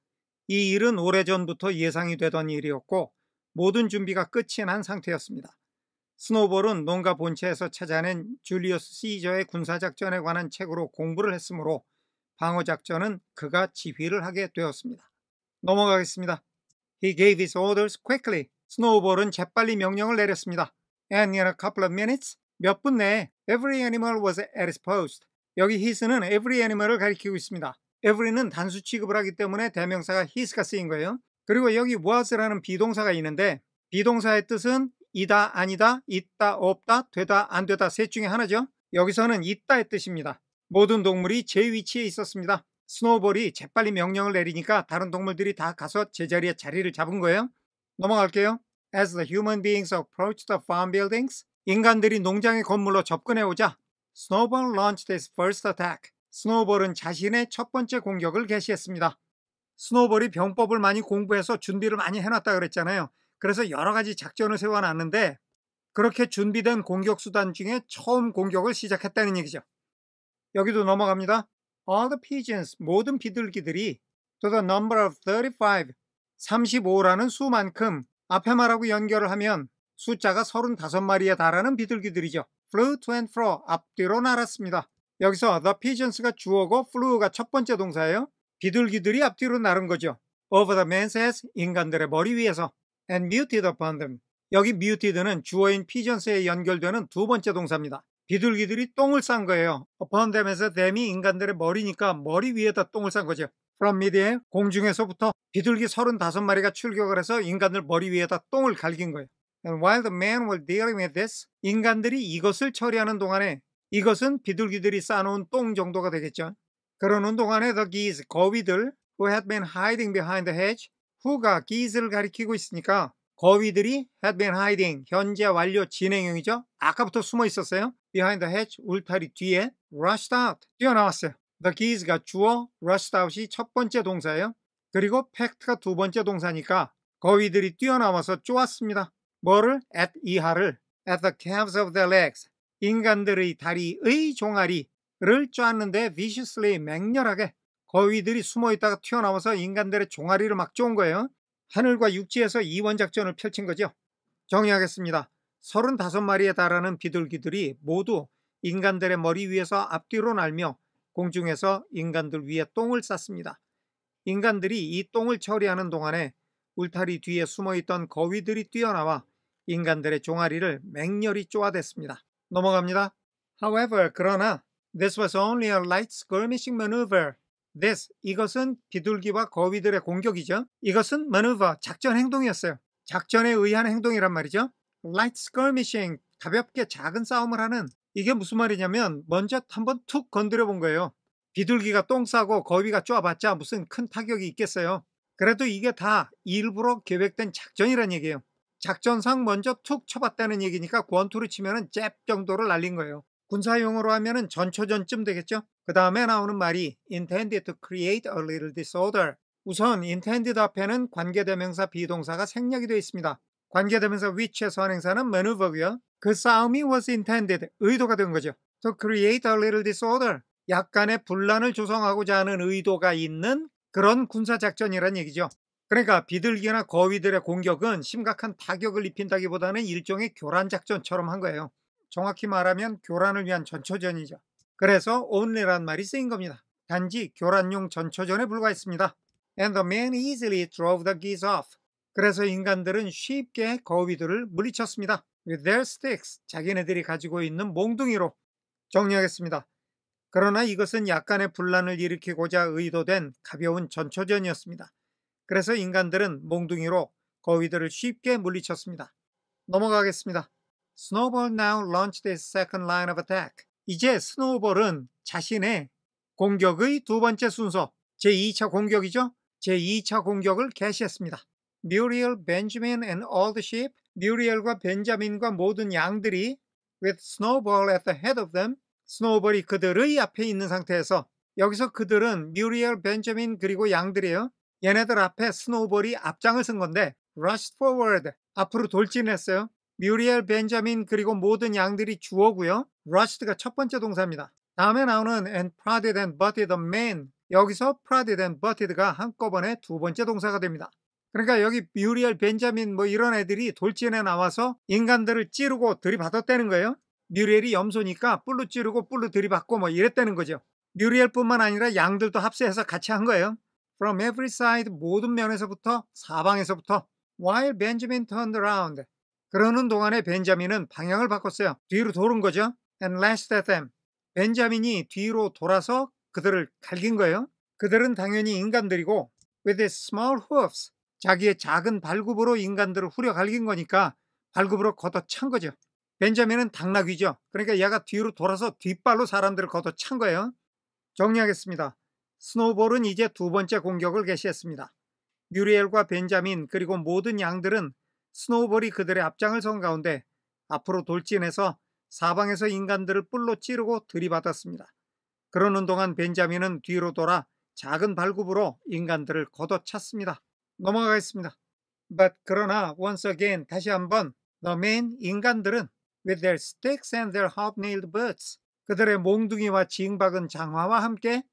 이 일은 오래전부터 예상이 되던 일이었고 모든 준비가 끝이 난 상태였습니다. 스노볼은 우 농가 본체에서 찾아낸 줄리어스 시저의 군사작전에 관한 책으로 공부를 했으므로 방어작전은 그가 지휘를 하게 되었습니다. 넘어가겠습니다. He gave his orders quickly. 스노우볼은 재빨리 명령을 내렸습니다. And in a couple of minutes, 몇 분 내에 every animal was at its post. 여기 his는 every animal을 가리키고 있습니다. every는 단수 취급을 하기 때문에 대명사가 his가 쓰인 거예요. 그리고 여기 was라는 비동사가 있는데 비동사의 뜻은 이다, 아니다, 있다, 없다, 되다, 안 되다 셋 중에 하나죠. 여기서는 있다의 뜻입니다. 모든 동물이 제 위치에 있었습니다. 스노우볼이 재빨리 명령을 내리니까 다른 동물들이 다 가서 제자리에 자리를 잡은 거예요. 넘어갈게요. As the human beings approached the farm buildings, 인간들이 농장의 건물로 접근해 오자 스노우볼 launched his first attack. 스노우볼은 자신의 첫 번째 공격을 개시했습니다. 스노우볼이 병법을 많이 공부해서 준비를 많이 해놨다 그랬잖아요. 그래서 여러 가지 작전을 세워놨는데 그렇게 준비된 공격 수단 중에 처음 공격을 시작했다는 얘기죠. 여기도 넘어갑니다. All the pigeons, 모든 비둘기들이 to the number of 35, 35라는 수만큼 앞에 말하고 연결을 하면 숫자가 35마리에 달하는 비둘기들이죠. flew to and fro, 앞뒤로 날았습니다. 여기서 the pigeons가 주어고 flew가 첫 번째 동사예요. 비둘기들이 앞뒤로 날은 거죠. over the man's heads, 인간들의 머리 위에서 and muted upon them. 여기 muted는 주어인 pigeons에 연결되는 두 번째 동사입니다. 비둘기들이 똥을 싼 거예요. upon them에서 them이 인간들의 머리니까 머리 위에다 똥을 싼 거죠. from 미디에 공중에서부터 비둘기 35마리가 출격을 해서 인간들 머리 위에다 똥을 갈긴 거예요. And while the men were dealing with this, 인간들이 이것을 처리하는 동안에 이것은 비둘기들이 쌓아놓은 똥 정도가 되겠죠. 그러는 동안에 the geese, 거위들 who had been hiding behind the hedge, who가 geese를 가리키고 있으니까 거위들이 had been hiding, 현재 완료 진행형이죠. 아까부터 숨어 있었어요. behind the hedge, 울타리 뒤에 rushed out, 뛰어나왔어요. The keys가 주어, rushed out이 첫 번째 동사예요. 그리고 팩트가 두 번째 동사니까 거위들이 뛰어나와서 쪼았습니다. 뭐를? at 이하를 at the calves of their legs 인간들의 다리의 종아리를 쪼았는데 viciously 맹렬하게 거위들이 숨어있다가 튀어나와서 인간들의 종아리를 막 쪼은 거예요. 하늘과 육지에서 이원 작전을 펼친 거죠. 정리하겠습니다. 35마리에 달하는 비둘기들이 모두 인간들의 머리 위에서 앞뒤로 날며 공중에서 인간들 위에 똥을 쌌습니다. 인간들이 이 똥을 처리하는 동안에 울타리 뒤에 숨어있던 거위들이 뛰어나와 인간들의 종아리를 맹렬히 쪼아댔습니다. 넘어갑니다. However, 그러나 This was only a light skirmishing maneuver. This, 이것은 비둘기와 거위들의 공격이죠. 이것은 maneuver, 작전 행동이었어요. 작전에 의한 행동이란 말이죠. light skirmishing 가볍게 작은 싸움을 하는 이게 무슨 말이냐면 먼저 한번 툭 건드려 본 거예요. 비둘기가 똥 싸고 거위가 쪼아봤자 무슨 큰 타격이 있겠어요. 그래도 이게 다 일부러 계획된 작전이란 얘기예요. 작전상 먼저 툭 쳐봤다는 얘기니까 권투를 치면은 잽 정도를 날린 거예요. 군사용으로 하면은 전초전쯤 되겠죠? 그 다음에 나오는 말이 intended to create a little disorder. 우선 intended 앞에는 관계대명사 비동사가 생략이 되어 있습니다. 관계되면서 위 h i c 행사는 maneuver고요. 그 싸움이 was intended, 의도가 된 거죠. To create a little disorder, 약간의 분란을 조성하고자 하는 의도가 있는 그런 군사작전이란 얘기죠. 그러니까 비둘기나 거위들의 공격은 심각한 타격을 입힌다기보다는 일종의 교란작전처럼 한 거예요. 정확히 말하면 교란을 위한 전초전이죠. 그래서 only란 말이 쓰인 겁니다. 단지 교란용 전초전에 불과했습니다. And the man easily drove the geese off. 그래서 인간들은 쉽게 거위들을 물리쳤습니다. With 그 their sticks, 자기네들이 가지고 있는 몽둥이로 정리하겠습니다. 그러나 이것은 약간의 분란을 일으키고자 의도된 가벼운 전초전이었습니다. 그래서 인간들은 몽둥이로 거위들을 쉽게 물리쳤습니다. 넘어가겠습니다. Snowball now launched his second line of attack. 이제 스노우볼은 자신의 공격의 두 번째 순서, 제2차 공격이죠? 제2차 공격을 개시했습니다. Muriel, Benjamin and all the sheep, 뮤리엘과 벤자민과 모든 양들이 with snowball at the head of them, 스노우볼이 그들의 앞에 있는 상태에서 여기서 그들은 뮤리엘, 벤자민 그리고 양들이에요. 얘네들 앞에 스노우볼이 앞장을 쓴 건데 rushed forward, 앞으로 돌진했어요. 뮤리엘, 벤자민 그리고 모든 양들이 주어고요. rushed가 첫 번째 동사입니다. 다음에 나오는 and prodded and butted a man 여기서 prodded and butted가 한꺼번에 두 번째 동사가 됩니다. 그러니까 여기 뮤리엘 벤자민 뭐 이런 애들이 돌진에 나와서 인간들을 찌르고 들이받았다는 거예요. 뮤리엘이 염소니까 뿔로 찌르고 뿔로 들이받고 뭐 이랬다는 거죠. 뮤리엘뿐만 아니라 양들도 합세해서 같이 한 거예요. From every side 모든 면에서부터 사방에서부터 While Benjamin turned around 그러는 동안에 벤자민은 방향을 바꿨어요. 뒤로 도는 거죠. And lashed at them. 벤자민이 뒤로 돌아서 그들을 갈긴 거예요. 그들은 당연히 인간들이고 With his small hoofs 자기의 작은 발굽으로 인간들을 후려갈긴 거니까 발굽으로 걷어찬 거죠. 벤자민은 당나귀죠. 그러니까 얘가 뒤로 돌아서 뒷발로 사람들을 걷어찬 거예요. 정리하겠습니다. 스노볼은 이제 두 번째 공격을 개시했습니다. 뮤리엘과 벤자민 그리고 모든 양들은 스노볼이 그들의 앞장을 선 가운데 앞으로 돌진해서 사방에서 인간들을 뿔로 찌르고 들이받았습니다. 그러는 동안 벤자민은 뒤로 돌아 작은 발굽으로 인간들을 걷어찼습니다. 넘어가겠습니다. But 그러나 once again 다시 한번 the men 인간들은 with their sticks and their hobnailed boots 그들의 몽둥이와 징박은 장화와 함께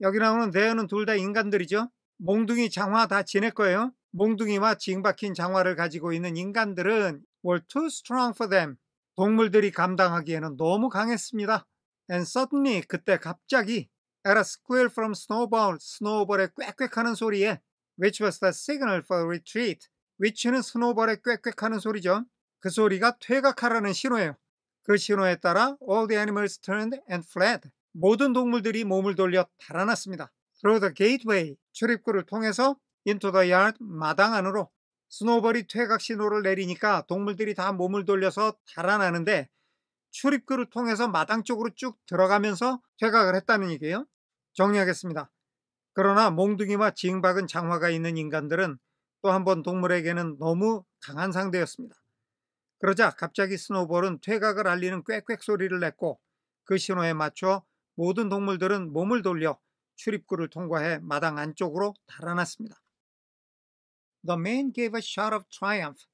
여기 나오는 their는 둘 다 인간들이죠. 몽둥이 장화 다 지낼 거예요. 몽둥이와 징박힌 장화를 가지고 있는 인간들은 were too strong for them. 동물들이 감당하기에는 너무 강했습니다. And suddenly 그때 갑자기 at a squeal from snowball, snowball의 꽥꽥하는 소리에 which was the signal for retreat. which는 스노볼의 꽥꽥하는 소리죠. 그 소리가 퇴각하라는 신호예요. 그 신호에 따라 all the animals turned and fled. 모든 동물들이 몸을 돌려 달아났습니다. Through the gateway, 출입구를 통해서 into the yard, 마당 안으로 스노볼이 퇴각 신호를 내리니까 동물들이 다 몸을 돌려서 달아나는데 출입구를 통해서 마당 쪽으로 쭉 들어가면서 퇴각을 했다는 얘기예요. 정리하겠습니다. 그러나 몽둥이와 징박은 장화가 있는 인간들은 또 한 번 동물에게는 너무 강한 상대였습니다. 그러자 갑자기 스노볼은 퇴각을 알리는 꽥꽥 소리를 냈고 그 신호에 맞춰 모든 동물들은 몸을 돌려 출입구를 통과해 마당 안쪽으로 달아났습니다. The man gave a shout of triumph.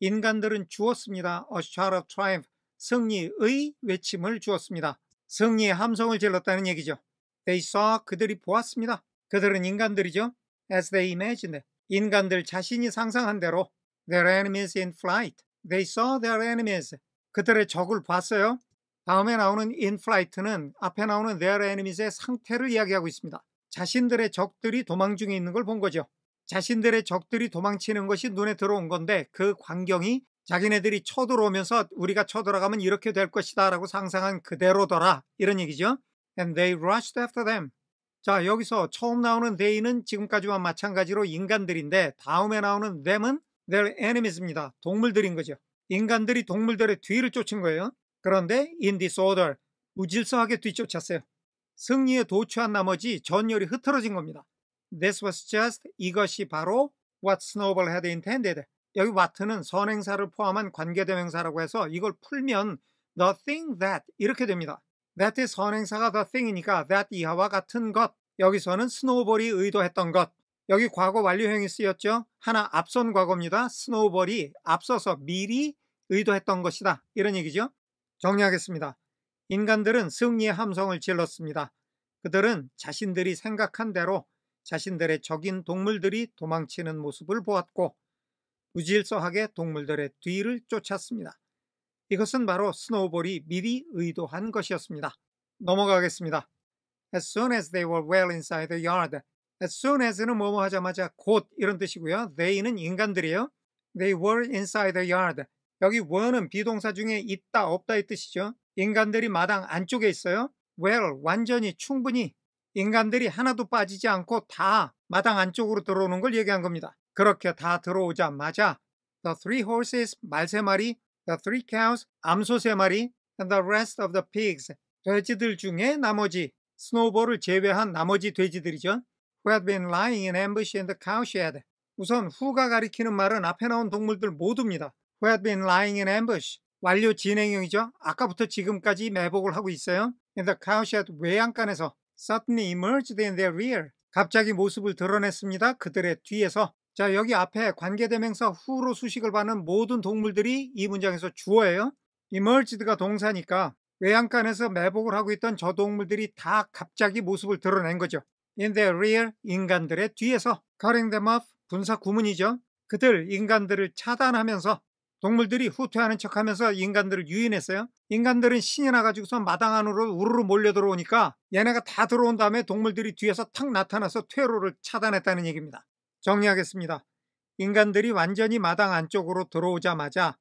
인간들은 주었습니다. A shout of triumph. 승리의 외침을 주었습니다. 승리의 함성을 질렀다는 얘기죠. They saw 그들이 보았습니다. 그들은 인간들이죠. As they imagined. 인간들 자신이 상상한 대로 Their enemies in flight. They saw their enemies. 그들의 적을 봤어요. 다음에 나오는 in flight는 앞에 나오는 their enemies의 상태를 이야기하고 있습니다. 자신들의 적들이 도망 중에 있는 걸 본 거죠. 자신들의 적들이 도망치는 것이 눈에 들어온 건데 그 광경이 자기네들이 쳐들어오면서 우리가 쳐들어가면 이렇게 될 것이다 라고 상상한 그대로더라 이런 얘기죠. And they rushed after them. 자 여기서 처음 나오는 they는 지금까지와 마찬가지로 인간들인데 다음에 나오는 them은 their enemies입니다. 동물들인 거죠. 인간들이 동물들의 뒤를 쫓은 거예요. 그런데 in disorder 무질서하게 뒤쫓았어요. 승리에 도취한 나머지 전열이 흐트러진 겁니다. This was just 이것이 바로 what Snowball had intended. 여기 what는 선행사를 포함한 관계대명사라고 해서 이걸 풀면 nothing that 이렇게 됩니다. That is 선행사가 the thing이니까 that 이하와 같은 것. 여기서는 스노우볼이 의도했던 것. 여기 과거 완료형이 쓰였죠. 하나 앞선 과거입니다. 스노우볼이 앞서서 미리 의도했던 것이다. 이런 얘기죠. 정리하겠습니다. 인간들은 승리의 함성을 질렀습니다. 그들은 자신들이 생각한 대로 자신들의 적인 동물들이 도망치는 모습을 보았고 무질서하게 동물들의 뒤를 쫓았습니다. 이것은 바로 스노우볼이 미리 의도한 것이었습니다. 넘어가겠습니다. As soon as they were well inside the yard. As soon as는 뭐뭐 하자마자 곧 이런 뜻이고요. They는 인간들이에요. They were inside the yard. 여기 were는 비동사 중에 있다 없다의 뜻이죠. 인간들이 마당 안쪽에 있어요. well 완전히 충분히 인간들이 하나도 빠지지 않고 다 마당 안쪽으로 들어오는 걸 얘기한 겁니다. 그렇게 다 들어오자마자 the three horses 말 세 마리 the three cows, 암소 세 마리, and the rest of the pigs, 돼지들 중에 나머지, 스노볼을 제외한 나머지 돼지들이죠. who had been lying in ambush in the cowshed. 우선 후가 가리키는 말은 앞에 나온 동물들 모두입니다. who had been lying in ambush. 완료 진행형이죠. 아까부터 지금까지 매복을 하고 있어요. in the cowshed 외양간에서 suddenly emerged in their rear. 갑자기 모습을 드러냈습니다. 그들의 뒤에서 자 여기 앞에 관계대명사 후로 수식을 받는 모든 동물들이 이 문장에서 주어예요. emerged가 동사니까 외양간에서 매복을 하고 있던 저 동물들이 다 갑자기 모습을 드러낸 거죠. in t h e rear 인간들의 뒤에서 cutting them off 분사 구문이죠. 그들 인간들을 차단하면서 동물들이 후퇴하는 척하면서 인간들을 유인했어요. 인간들은 신이 나가지고서 마당 안으로 우르르 몰려 들어오니까 얘네가 다 들어온 다음에 동물들이 뒤에서 탁 나타나서 퇴로를 차단했다는 얘기입니다. 정리하겠습니다. 인간들이 완전히 마당 안쪽으로 들어오자마자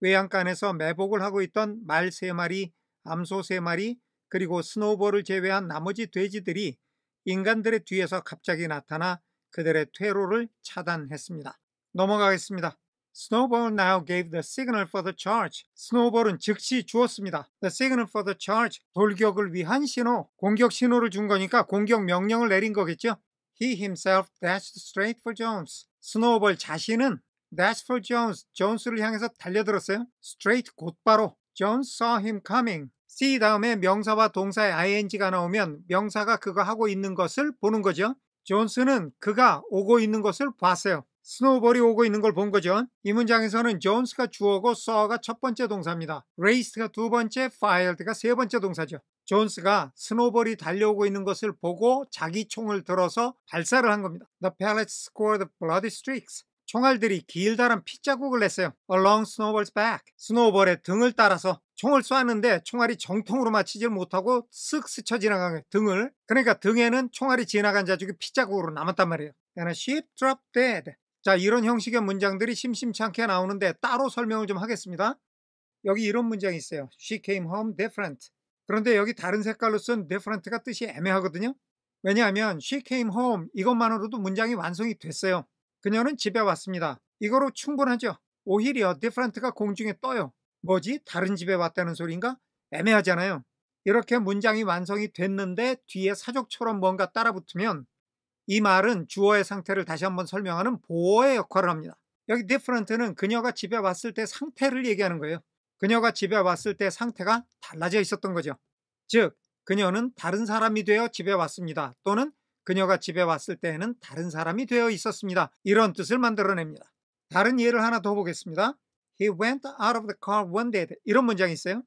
외양간에서 매복을 하고 있던 말 3마리, 암소 3마리, 그리고 스노우볼을 제외한 나머지 돼지들이 인간들의 뒤에서 갑자기 나타나 그들의 퇴로를 차단했습니다. 넘어가겠습니다. Snowball now gave the signal for the charge. 스노우볼은 즉시 주었습니다. The signal for the charge. 돌격을 위한 신호, 공격 신호를 준 거니까 공격 명령을 내린 거겠죠? He himself dashed straight for Jones. 스노우볼 자신은 dash e d for Jones, 존스를 향해서 달려들었어요. straight 곧바로. Jones saw him coming. C 다음에 명사와 동사의 ing가 나오면 명사가 그거 하고 있는 것을 보는 거죠. 존스는 그가 오고 있는 것을 봤어요. 스노우볼이 오고 있는 걸 본 거죠. 이 문장에서는 존스가 주어고 saw가 첫 번째 동사입니다. raced가 두 번째, filed가 세 번째 동사죠. 존스가 스노볼이 달려오고 있는 것을 보고 자기 총을 들어서 발사를 한 겁니다. The pellets scored bloody streaks. 총알들이 길다란 핏자국을 냈어요. Along Snowball's back. 스노볼의 등을 따라서 총을 쏘는데 총알이 정통으로 맞히질 못하고 쓱 스쳐 지나간 등을. 그러니까 등에는 총알이 지나간 자국이 핏자국으로 남았단 말이에요. And a s h i e p dropped dead. 자 이런 형식의 문장들이 심심치 않게 나오는데 따로 설명을 좀 하겠습니다. 여기 이런 문장이 있어요. She came home different. 그런데 여기 다른 색깔로 쓴 different가 뜻이 애매하거든요. 왜냐하면 she came home 이것만으로도 문장이 완성이 됐어요. 그녀는 집에 왔습니다. 이거로 충분하죠. 오히려 different가 공중에 떠요. 뭐지? 다른 집에 왔다는 소리인가 애매하잖아요. 이렇게 문장이 완성이 됐는데 뒤에 사족처럼 뭔가 따라붙으면 이 말은 주어의 상태를 다시 한번 설명하는 보어의 역할을 합니다. 여기 different는 그녀가 집에 왔을 때 상태를 얘기하는 거예요. 그녀가 집에 왔을 때 상태가 달라져 있었던 거죠. 즉 그녀는 다른 사람이 되어 집에 왔습니다. 또는 그녀가 집에 왔을 때에는 다른 사람이 되어 있었습니다. 이런 뜻을 만들어냅니다. 다른 예를 하나 더 보겠습니다. He went out of the car one d 이런 문장이 있어요.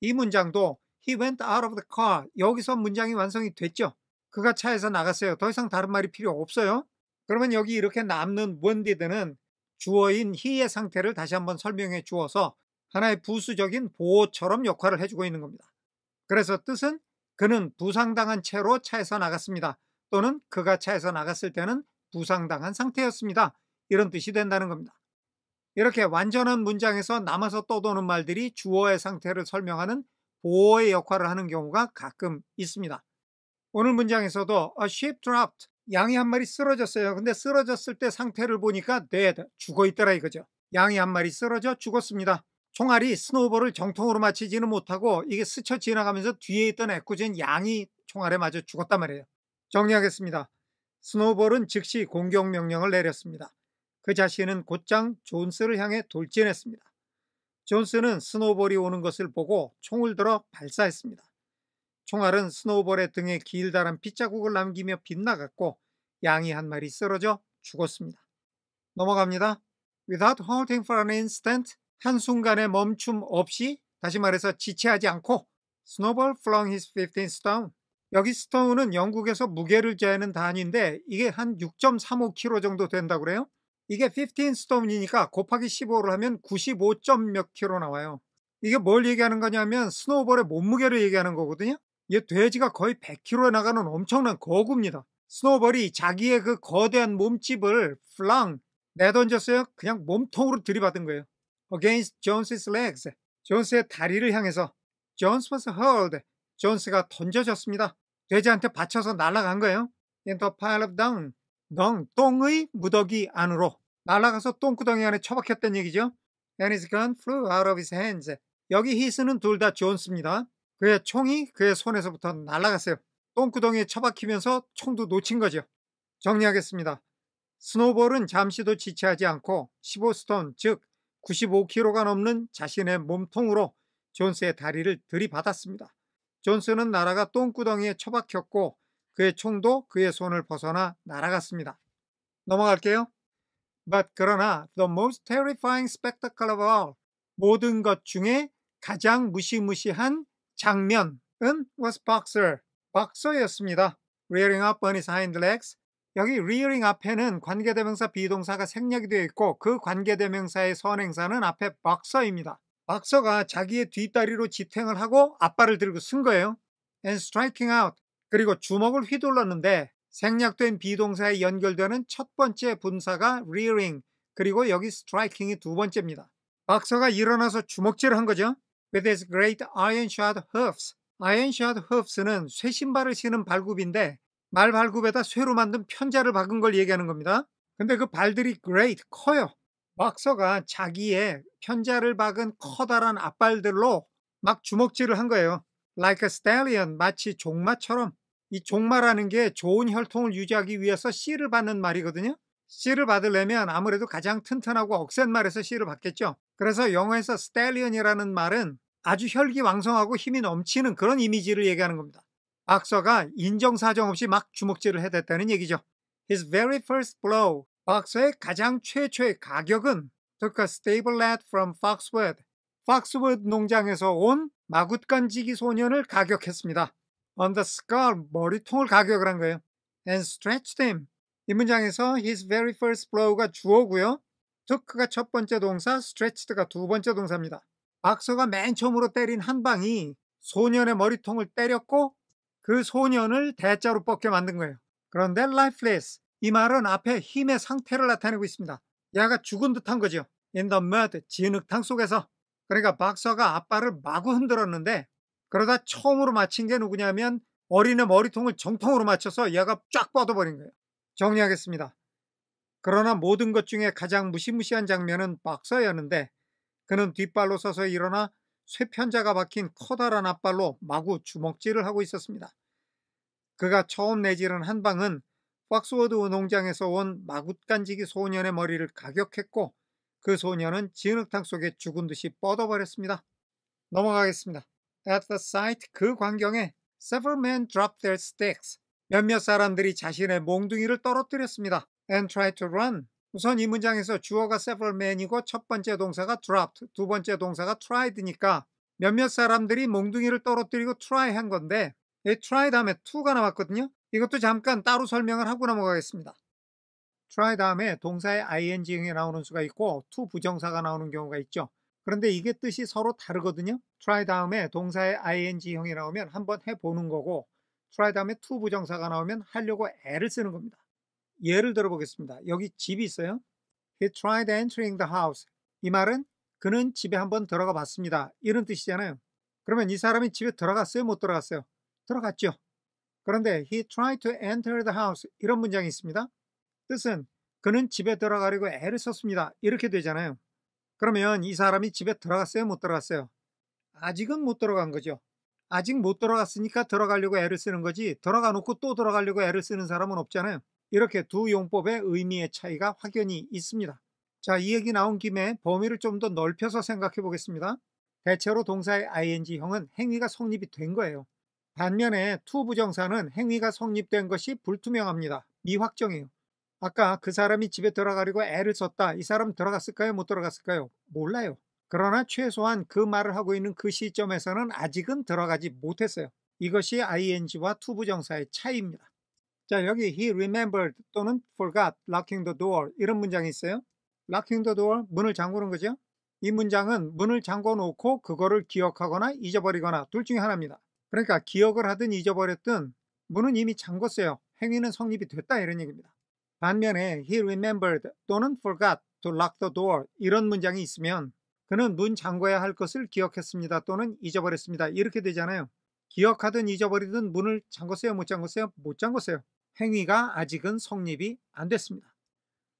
이 문장도 He went out of the car. 여기서 문장이 완성이 됐죠. 그가 차에서 나갔어요. 더 이상 다른 말이 필요 없어요. 그러면 여기 이렇게 남는 one did는 주어인 he의 상태를 다시 한번 설명해 주어서 하나의 부수적인 보호처럼 역할을 해주고 있는 겁니다. 그래서 뜻은 그는 부상당한 채로 차에서 나갔습니다. 또는 그가 차에서 나갔을 때는 부상당한 상태였습니다. 이런 뜻이 된다는 겁니다. 이렇게 완전한 문장에서 남아서 떠도는 말들이 주어의 상태를 설명하는 보호의 역할을 하는 경우가 가끔 있습니다. 오늘 문장에서도 a sheep dropped 양이 한 마리 쓰러졌어요. 근데 쓰러졌을 때 상태를 보니까 dead 죽어 있더라 이거죠. 양이 한 마리 쓰러져 죽었습니다. 총알이 스노우볼을 정통으로 맞히지는 못하고 이게 스쳐 지나가면서 뒤에 있던 애꿎은 양이 총알에 맞아 죽었단 말이에요. 정리하겠습니다. 스노우볼은 즉시 공격 명령을 내렸습니다. 그 자신은 곧장 존스를 향해 돌진했습니다. 존스는 스노우볼이 오는 것을 보고 총을 들어 발사했습니다. 총알은 스노우볼의 등에 길다란 핏자국을 남기며 빗나갔고 양이 한 마리 쓰러져 죽었습니다. 넘어갑니다. Without halting for an instant, 한순간에 멈춤 없이 다시 말해서 지체하지 않고 Snowball flung his 15th stone. 여기 스톤은 영국에서 무게를 재는 단위인데 이게 한 6.35kg 정도 된다고 그래요. 이게 15 스톤이니까 곱하기 15를 하면 95. 몇 kg 나와요. 이게 뭘 얘기하는 거냐면 스노우볼의 몸무게를 얘기하는 거거든요. 얘 돼지가 거의 100kg 에 나가는 엄청난 거구입니다. 스노우볼이 자기의 그 거대한 몸집을 플랑 내던졌어요. 그냥 몸통으로 들이받은 거예요. against Jones's legs. 존스의 다리를 향해서 Jones was hurled. 존스가 던져졌습니다. 돼지한테 받쳐서 날아간 거예요. into a pile of dung. 덩, 똥의 무더기 안으로 날아가서 똥구덩이 안에 처박혔다는 얘기죠. And his gun flew out of his hands. 여기 히스는 둘 다 존스입니다. 그의 총이 그의 손에서부터 날아갔어요. 똥구덩이에 처박히면서 총도 놓친 거죠. 정리하겠습니다. 스노볼은 잠시도 지체하지 않고 15스톤 즉 95kg가 넘는 자신의 몸통으로 존스의 다리를 들이받았습니다. 존스는 나라가 똥구덩이에 처박혔고 그의 총도 그의 손을 벗어나 날아갔습니다. 넘어갈게요. But 그러나 the most terrifying spectacle of all 모든 것 중에 가장 무시무시한 장면은 was Boxer, 박서였습니다. Rearing up on his hind legs, 여기 rearing 앞에는 관계대명사 비동사가 생략이 되어 있고 그 관계대명사의 선행사는 앞에 박서입니다. 박서가 자기의 뒷다리로 지탱을 하고 앞발을 들고 쓴 거예요. and striking out 그리고 주먹을 휘둘렀는데 생략된 비동사에 연결되는 첫 번째 분사가 rearing 그리고 여기 striking이 두 번째입니다. 박서가 일어나서 주먹질을 한 거죠. With his great iron-shod hoofs. iron-shod hoofs는 쇄신발을 신은 발굽인데 말 발굽에다 쇠로 만든 편자를 박은 걸 얘기하는 겁니다. 근데 그 발들이 great 커요. 박서가 자기의 편자를 박은 커다란 앞발들로 막 주먹질을 한 거예요. Like a stallion 마치 종마처럼 이 종마라는 게 좋은 혈통을 유지하기 위해서 씨를 받는 말이거든요. 씨를 받으려면 아무래도 가장 튼튼하고 억센 말에서 씨를 받겠죠. 그래서 영어에서 스텔리언이라는 말은 아주 혈기왕성하고 힘이 넘치는 그런 이미지를 얘기하는 겁니다. 박서가 인정사정 없이 막 주먹질을 해댔다는 얘기죠. His very first blow, 박서의 가장 최초의 가격은 took a stable lad from Foxwood, Foxwood 농장에서 온 마굿간지기 소년을 가격했습니다. On the skull, 머리통을 가격을 한 거예요. And stretched him. 이 문장에서 his very first blow가 주어고요. took가 첫 번째 동사, stretched가 두 번째 동사입니다. 박서가 맨 처음으로 때린 한 방이 소년의 머리통을 때렸고 그 소년을 대자로 뽑게 만든 거예요. 그런데 lifeless 이 말은 앞에 힘의 상태를 나타내고 있습니다. 얘가 죽은 듯한 거죠. In the mud, 진흙탕 속에서. 그러니까 박사가 아빠를 마구 흔들었는데 그러다 처음으로 맞힌 게 누구냐면 어린애 머리통을 정통으로 맞춰서 얘가 쫙 뻗어버린 거예요. 정리하겠습니다. 그러나 모든 것 중에 가장 무시무시한 장면은 박서였는데 그는 뒷발로 서서 일어나 쇠편자가 박힌 커다란 앞발로 마구 주먹질을 하고 있었습니다. 그가 처음 내지른 한 방은 박스워드 농장에서 온 마굿간지기 소년의 머리를 가격했고 그 소년은 진흙탕 속에 죽은 듯이 뻗어버렸습니다. 넘어가겠습니다. At the site 그 광경에 several men dropped their sticks. 몇몇 사람들이 자신의 몽둥이를 떨어뜨렸습니다. And tried to run. 우선 이 문장에서 주어가 several men이고 첫 번째 동사가 dropped, 두 번째 동사가 tried니까 몇몇 사람들이 몽둥이를 떨어뜨리고 try 한 건데 이 try 다음에 to가 나왔거든요. 이것도 잠깐 따로 설명을 하고 넘어가겠습니다. try 다음에 동사의 ing형이 나오는 수가 있고 to 부정사가 나오는 경우가 있죠. 그런데 이게 뜻이 서로 다르거든요. try 다음에 동사의 ing형이 나오면 한번 해보는 거고 try 다음에 to 부정사가 나오면 하려고 애를 쓰는 겁니다. 예를 들어보겠습니다. 여기 집이 있어요. He tried entering the house. 이 말은 그는 집에 한번 들어가 봤습니다. 이런 뜻이잖아요. 그러면 이 사람이 집에 들어갔어요? 못 들어갔어요? 들어갔죠. 그런데 he tried to enter the house 이런 문장이 있습니다. 뜻은 그는 집에 들어가려고 애를 썼습니다. 이렇게 되잖아요. 그러면 이 사람이 집에 들어갔어요? 못 들어갔어요? 아직은 못 들어간 거죠. 아직 못 들어갔으니까 들어가려고 애를 쓰는 거지 들어가 놓고 또 들어가려고 애를 쓰는 사람은 없잖아요. 이렇게 두 용법의 의미의 차이가 확연히 있습니다. 자, 이 얘기 나온 김에 범위를 좀 더 넓혀서 생각해 보겠습니다. 대체로 동사의 ing형은 행위가 성립이 된 거예요. 반면에 to 부정사는 행위가 성립된 것이 불투명합니다. 미확정이에요. 아까 그 사람이 집에 들어가려고 애를 썼다. 이 사람 들어갔을까요? 못 들어갔을까요? 몰라요. 그러나 최소한 그 말을 하고 있는 그 시점에서는 아직은 들어가지 못했어요. 이것이 ing와 to 부정사의 차이입니다. 자 여기 he remembered 또는 forgot locking the door 이런 문장이 있어요. locking the door 문을 잠그는 거죠. 이 문장은 문을 잠궈 놓고 그거를 기억하거나 잊어버리거나 둘 중에 하나입니다. 그러니까 기억을 하든 잊어버렸든 문은 이미 잠궜어요. 행위는 성립이 됐다 이런 얘기입니다. 반면에 he remembered 또는 forgot to lock the door 이런 문장이 있으면 그는 문 잠궈야 할 것을 기억했습니다 또는 잊어버렸습니다 이렇게 되잖아요. 기억하든 잊어버리든 문을 잠궜어요 못 잠궜어요 못 잠궜어요. 행위가 아직은 성립이 안 됐습니다.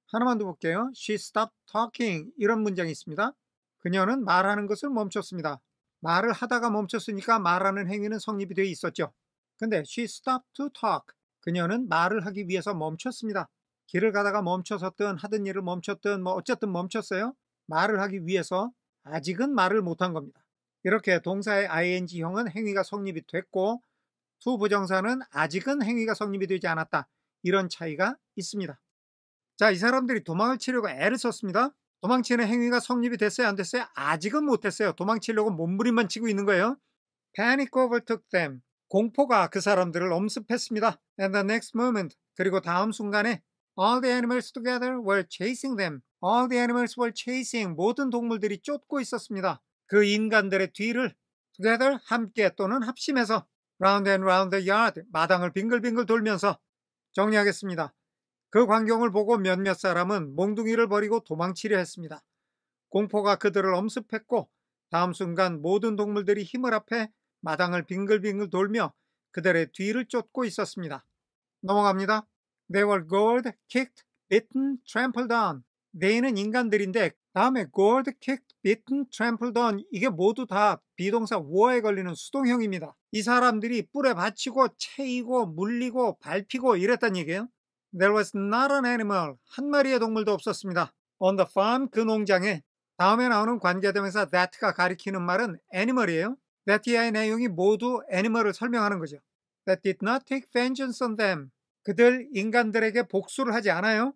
하나만 더 볼게요. She stopped talking 이런 문장이 있습니다. 그녀는 말하는 것을 멈췄습니다. 말을 하다가 멈췄으니까 말하는 행위는 성립이 되어 있었죠. 근데 she stopped to talk. 그녀는 말을 하기 위해서 멈췄습니다. 길을 가다가 멈춰섰든 하던 일을 멈췄든 뭐 어쨌든 멈췄어요. 말을 하기 위해서 아직은 말을 못 한 겁니다. 이렇게 동사의 ing형은 행위가 성립이 됐고 두 부정사는 아직은 행위가 성립이 되지 않았다. 이런 차이가 있습니다. 자, 이 사람들이 도망을 치려고 애를 썼습니다. 도망치는 행위가 성립이 됐어요? 안 됐어요? 아직은 못했어요 도망치려고 몸부림만 치고 있는 거예요. Panic overtook them. 공포가 그 사람들을 엄습했습니다. And the next moment, 그리고 다음 순간에 All the animals together were chasing them. All the animals were chasing. 모든 동물들이 쫓고 있었습니다. 그 인간들의 뒤를 together 함께 또는 합심해서 라운드 앤 라운드 야드 마당을 빙글빙글 돌면서 정리하겠습니다. 그 광경을 보고 몇몇 사람은 몽둥이를 버리고 도망치려 했습니다. 공포가 그들을 엄습했고 다음 순간 모든 동물들이 힘을 합해 마당을 빙글빙글 돌며 그들의 뒤를 쫓고 있었습니다. 넘어갑니다. They were gored, kicked, bitten, trampled on. 내인는 인간들인데 다음에 gold, kicked, beaten, trampled on 이게 모두 다 비동사 war에 걸리는 수동형입니다. 이 사람들이 뿔에 받치고 채이고 물리고 밟히고 이랬단 얘기예요. There was not an animal. 한 마리의 동물도 없었습니다. On the farm, 그 농장에. 다음에 나오는 관계대명사 that가 가리키는 말은 animal이에요. that의 내용이 모두 animal을 설명하는 거죠. That did not take vengeance on them. 그들 인간들에게 복수를 하지 않아요.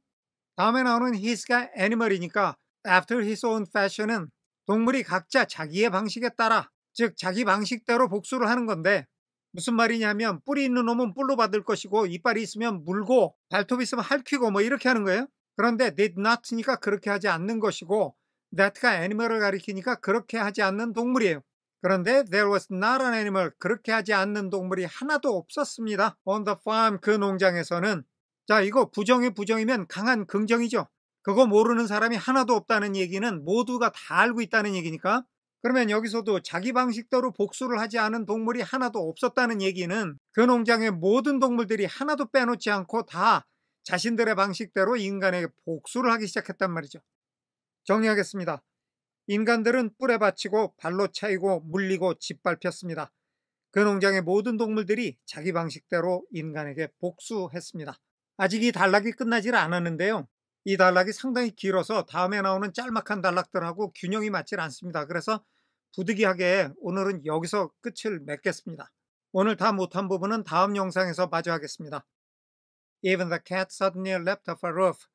다음에 나오는 his가 animal이니까 after his own fashion은 동물이 각자 자기의 방식에 따라 즉 자기 방식대로 복수를 하는 건데 무슨 말이냐면 뿔이 있는 놈은 뿔로 받을 것이고 이빨이 있으면 물고 발톱이 있으면 할퀴고 뭐 이렇게 하는 거예요. 그런데 did not니까 그렇게 하지 않는 것이고 that가 애니멀을 가리키니까 그렇게 하지 않는 동물이에요. 그런데 there was not an animal 그렇게 하지 않는 동물이 하나도 없었습니다. on the farm 그 농장에서는 자 이거 부정의 부정이면 강한 긍정이죠. 그거 모르는 사람이 하나도 없다는 얘기는 모두가 다 알고 있다는 얘기니까 그러면 여기서도 자기 방식대로 복수를 하지 않은 동물이 하나도 없었다는 얘기는 그 농장의 모든 동물들이 하나도 빼놓지 않고 다 자신들의 방식대로 인간에게 복수를 하기 시작했단 말이죠. 정리하겠습니다. 인간들은 뿔에 받치고 발로 차이고 물리고 짓밟혔습니다. 그 농장의 모든 동물들이 자기 방식대로 인간에게 복수했습니다. 아직 이 단락이 끝나질 않았는데요. 이 단락이 상당히 길어서 다음에 나오는 짤막한 단락들하고 균형이 맞질 않습니다. 그래서 부득이하게 오늘은 여기서 끝을 맺겠습니다. 오늘 다 못한 부분은 다음 영상에서 마저하겠습니다 Even the cat suddenly leapt off a roof.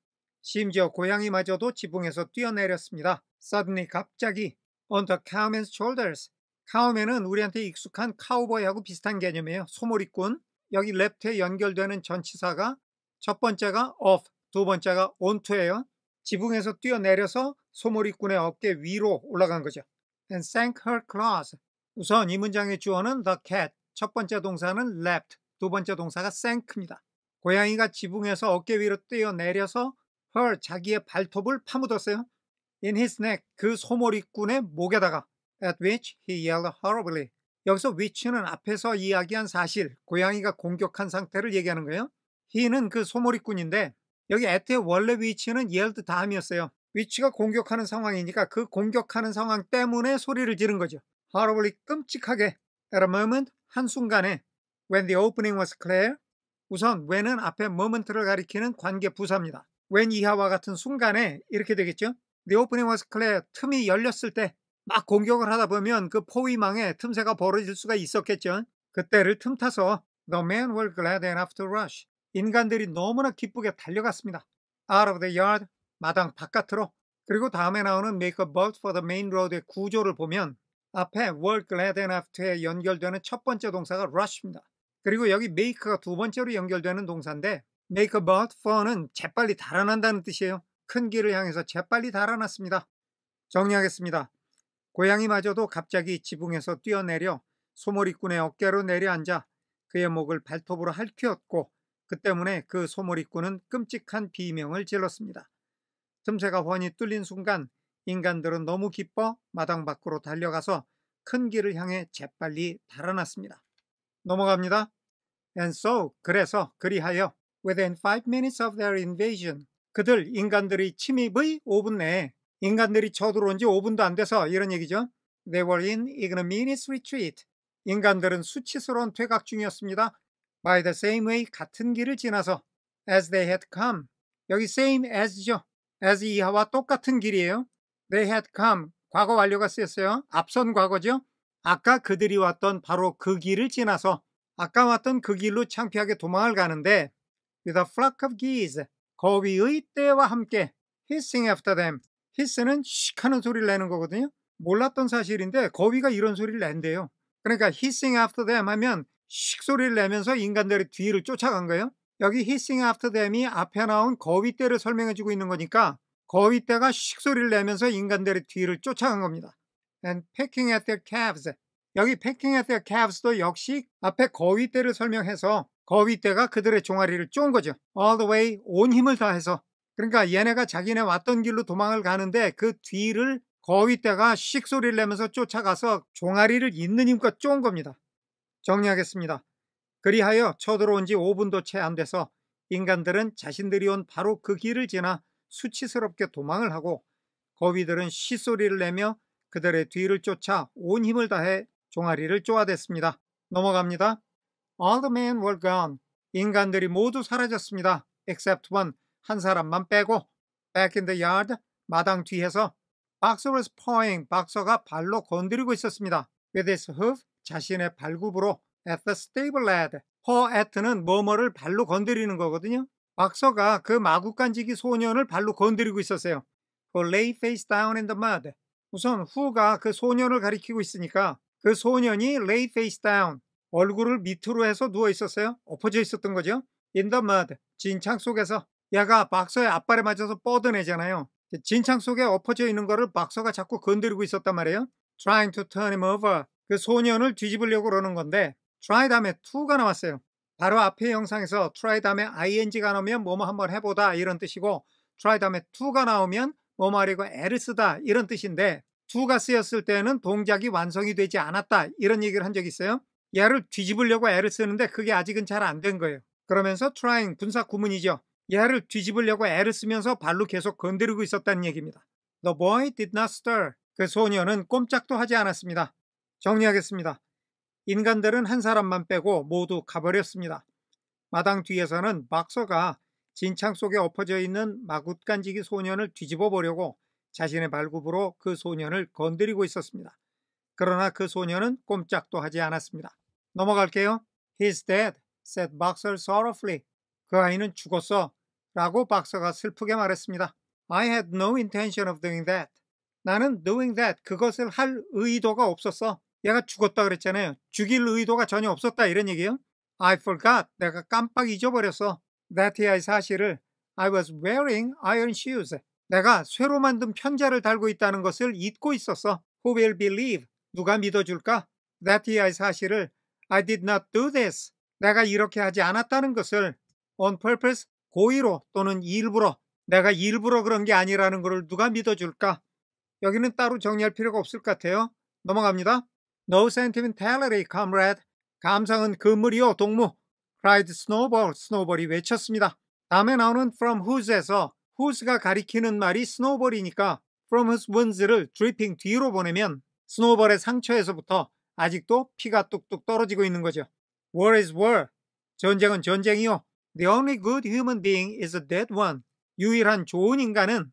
심지어 고양이마저도 지붕에서 뛰어내렸습니다. Suddenly 갑자기 on the cowman's shoulders. 카우맨은 우리한테 익숙한 카우보이하고 비슷한 개념이에요. 소몰이꾼. 여기 랩트에 연결되는 전치사가 첫 번째가 off, 두 번째가 onto예요. 지붕에서 뛰어내려서 소머리꾼의 어깨 위로 올라간 거죠. and sank her claws. 우선 이 문장의 주어는 the cat, 첫 번째 동사는 left, 두 번째 동사가 sank입니다. 고양이가 지붕에서 어깨 위로 뛰어내려서 her, 자기의 발톱을 파묻었어요. in his neck, 그소머리꾼의 목에다가 at which he yelled horribly. 여기서 which는 앞에서 이야기한 사실, 고양이가 공격한 상태를 얘기하는 거예요. 히는 그 소몰이꾼인데 여기 애트의 원래 위치는 예알드 다함이었어요. 위치가 공격하는 상황이니까 그 공격하는 상황 때문에 소리를 지른 거죠. 하러블리 끔찍하게 at a moment 한순간에 when the opening was clear 우선 when은 앞에 moment를 가리키는 관계 부사입니다. when 이하와 같은 순간에 이렇게 되겠죠. the opening was clear 틈이 열렸을 때 막 공격을 하다 보면 그 포위망에 틈새가 벌어질 수가 있었겠죠. 그때를 틈타서 the men were glad enough to rush 인간들이 너무나 기쁘게 달려갔습니다. Out of the yard, 마당 바깥으로 그리고 다음에 나오는 Make a Bolt for the Main Road의 구조를 보면 앞에 were glad enough to에 연결되는 첫 번째 동사가 rush입니다. 그리고 여기 make가 두 번째로 연결되는 동사인데 make a bolt for는 재빨리 달아난다는 뜻이에요. 큰 길을 향해서 재빨리 달아났습니다. 정리하겠습니다. 고양이마저도 갑자기 지붕에서 뛰어내려 소머리꾼의 어깨로 내려앉아 그의 목을 발톱으로 핥히었고 그 때문에 그 소몰입꾼은 끔찍한 비명을 질렀습니다. 틈새가 훤히 뚫린 순간 인간들은 너무 기뻐 마당 밖으로 달려가서 큰 길을 향해 재빨리 달아났습니다. 넘어갑니다. And so, 그래서, 그리하여, within 5 minutes of their invasion, 그들 인간들의 침입의 5분 내에 인간들이 쳐들어온 지 5분도 안 돼서 이런 얘기죠. They were in ignominious retreat. 인간들은 수치스러운 퇴각 중이었습니다. by the same way 같은 길을 지나서 as they had come 여기 same as죠. as 이하와 똑같은 길이에요. they had come 과거 완료가 쓰였어요. 앞선 과거죠. 아까 그들이 왔던 바로 그 길을 지나서 아까 왔던 그 길로 창피하게 도망을 가는데 with a flock of geese 거위의 떼와 함께 hissing after them hiss는 씩 하는 소리를 내는 거거든요. 몰랐던 사실인데 거위가 이런 소리를 낸대요. 그러니까 hissing after them 하면 식소리를 내면서 인간들의 뒤를 쫓아간 거예요. 여기 히싱 아프터 댐이 앞에 나온 거위떼를 설명해주고 있는 거니까 거위떼가 식소리를 내면서 인간들의 뒤를 쫓아간 겁니다. And pecking at their calves. 여기 pecking at their calves도 역시 앞에 거위떼를 설명해서 거위떼가 그들의 종아리를 쫀 거죠. All the way 온 힘을 다해서. 그러니까 얘네가 자기네 왔던 길로 도망을 가는데 그 뒤를 거위떼가 식 소리를 내면서 쫓아가서 종아리를 있는 힘껏 쫀 겁니다. 정리하겠습니다. 그리하여 쳐들어온 지 5분도 채 안 돼서 인간들은 자신들이 온 바로 그 길을 지나 수치스럽게 도망을 하고 거위들은 쉬소리를 내며 그들의 뒤를 쫓아 온 힘을 다해 종아리를 쪼아댔습니다. 넘어갑니다. All the men were gone. 인간들이 모두 사라졌습니다. except one, 한 사람만 빼고 back in the yard, 마당 뒤에서 박서를 스퍼잉 박서가 발로 건드리고 있었습니다. with his hoof 자신의 발굽으로 at the stable lad, 허 at는 뭐뭐를 발로 건드리는 거거든요. 박서가 그 마구간지기 소년을 발로 건드리고 있었어요. For 그 lay face down in the mud. 우선 후가 그 소년을 가리키고 있으니까 그 소년이 lay face down, 얼굴을 밑으로 해서 누워 있었어요. 엎어져 있었던 거죠. In the mud, 진창 속에서. 야가 박서의 앞발에 맞아서 뻗어내잖아요. 진창 속에 엎어져 있는 거를 박서가 자꾸 건드리고 있었단 말이에요. Trying to turn him over. 그 소년을 뒤집으려고 그러는 건데 try 다음에 to가 나왔어요. 바로 앞에 영상에서 try 다음에 ing가 나오면 뭐뭐 한번 해보다 이런 뜻이고 try 다음에 to가 나오면 뭐뭐 하려고 애를 쓰다 이런 뜻인데 to가 쓰였을 때는 동작이 완성이 되지 않았다 이런 얘기를 한 적이 있어요. 얘를 뒤집으려고 애를 쓰는데 그게 아직은 잘 안 된 거예요. 그러면서 trying 분사 구문이죠. 얘를 뒤집으려고 애를 쓰면서 발로 계속 건드리고 있었다는 얘기입니다. The boy did not stir. 그 소녀는 꼼짝도 하지 않았습니다. 정리하겠습니다. 인간들은 한 사람만 빼고 모두 가버렸습니다. 마당 뒤에서는 박서가 진창 속에 엎어져 있는 마굿간지기 소년을 뒤집어 보려고 자신의 발굽으로 그 소년을 건드리고 있었습니다. 그러나 그 소년은 꼼짝도 하지 않았습니다. 넘어갈게요. He's dead, said Boxer sorrowfully. 그 아이는 죽었어. 라고 박서가 슬프게 말했습니다. I had no intention of doing that. 나는 doing that, 그것을 할 의도가 없었어. 얘가 죽었다 그랬잖아요. 죽일 의도가 전혀 없었다 이런 얘기예요. I forgot. 내가 깜빡 잊어버렸어. That 의 사실을 I was wearing iron shoes. 내가 쇠로 만든 편자를 달고 있다는 것을 잊고 있었어. Who will believe? 누가 믿어줄까? That 의 사실을 I did not do this. 내가 이렇게 하지 않았다는 것을 on purpose 고의로 또는 일부러 내가 일부러 그런 게 아니라는 것을 누가 믿어줄까? 여기는 따로 정리할 필요가 없을 것 같아요. 넘어갑니다. No sentimentality, comrade. 감성은 그물이요, 동무. Cried Snowball, 스노볼이 외쳤습니다. 다음에 나오는 From Whose에서 Whose가 가리키는 말이 Snowball이니까 From Whose Wounds를 Dripping 뒤로 보내면 스노볼의 상처에서부터 아직도 피가 뚝뚝 떨어지고 있는 거죠. War is war. 전쟁은 전쟁이요. The only good human being is a dead one. 유일한 좋은 인간은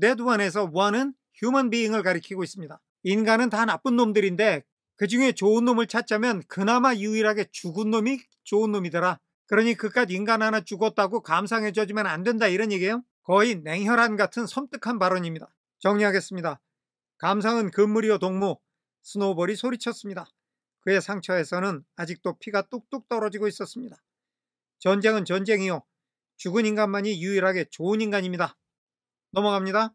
dead one에서 one은 human being을 가리키고 있습니다. 인간은 다 나쁜 놈들인데 그 중에 좋은 놈을 찾자면 그나마 유일하게 죽은 놈이 좋은 놈이더라. 그러니 그깟 인간 하나 죽었다고 감상해줘주면 안 된다 이런 얘기예요. 거의 냉혈한 같은 섬뜩한 발언입니다. 정리하겠습니다. 감상은 금물이요 동무, 스노볼이 우 소리쳤습니다. 그의 상처에서는 아직도 피가 뚝뚝 떨어지고 있었습니다. 전쟁은 전쟁이요. 죽은 인간만이 유일하게 좋은 인간입니다. 넘어갑니다.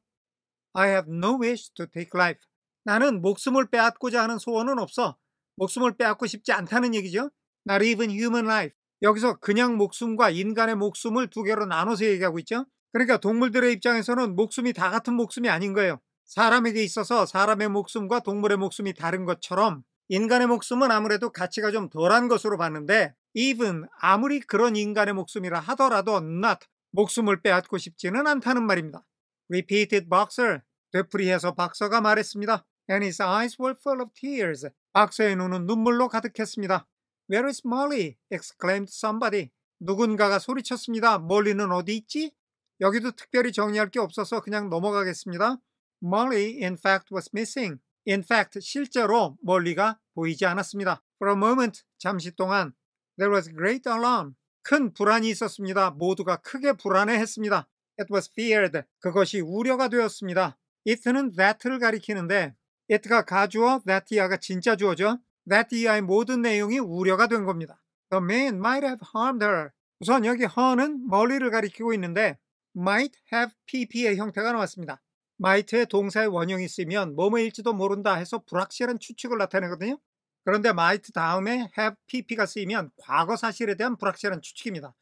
I have no wish to take life. 나는 목숨을 빼앗고자 하는 소원은 없어. 목숨을 빼앗고 싶지 않다는 얘기죠. Not even human life. 여기서 그냥 목숨과 인간의 목숨을 두 개로 나눠서 얘기하고 있죠. 그러니까 동물들의 입장에서는 목숨이 다 같은 목숨이 아닌 거예요. 사람에게 있어서 사람의 목숨과 동물의 목숨이 다른 것처럼 인간의 목숨은 아무래도 가치가 좀 덜한 것으로 봤는데 even 아무리 그런 인간의 목숨이라 하더라도 not 목숨을 빼앗고 싶지는 않다는 말입니다. Repeated Boxer 되풀이해서 박서가 말했습니다. and his eyes were full of tears. 박사의 눈은 눈물로 가득했습니다. Where is Molly? exclaimed somebody. 누군가가 소리쳤습니다. 멀리는 어디 있지? 여기도 특별히 정리할 게 없어서 그냥 넘어가겠습니다. Molly in fact was missing. In fact 실제로 멀리가 보이지 않았습니다. For a moment 잠시 동안 there was great alarm. 큰 불안이 있었습니다. 모두가 크게 불안해했습니다. It was feared. 그것이 우려가 되었습니다. it는 that를 가리키는데 it가 가주어, that이야가 진짜 주어죠. that이야의 모든 내용이 우려가 된 겁니다. The man might have harmed her. 우선 여기 her는 머리를 가리키고 있는데 might have pp의 형태가 나왔습니다. might의 동사의 원형이 쓰면 뭐뭐일지도 모른다 해서 불확실한 추측을 나타내거든요. 그런데 might 다음에 have pp가 쓰이면 과거 사실에 대한 불확실한 추측입니다.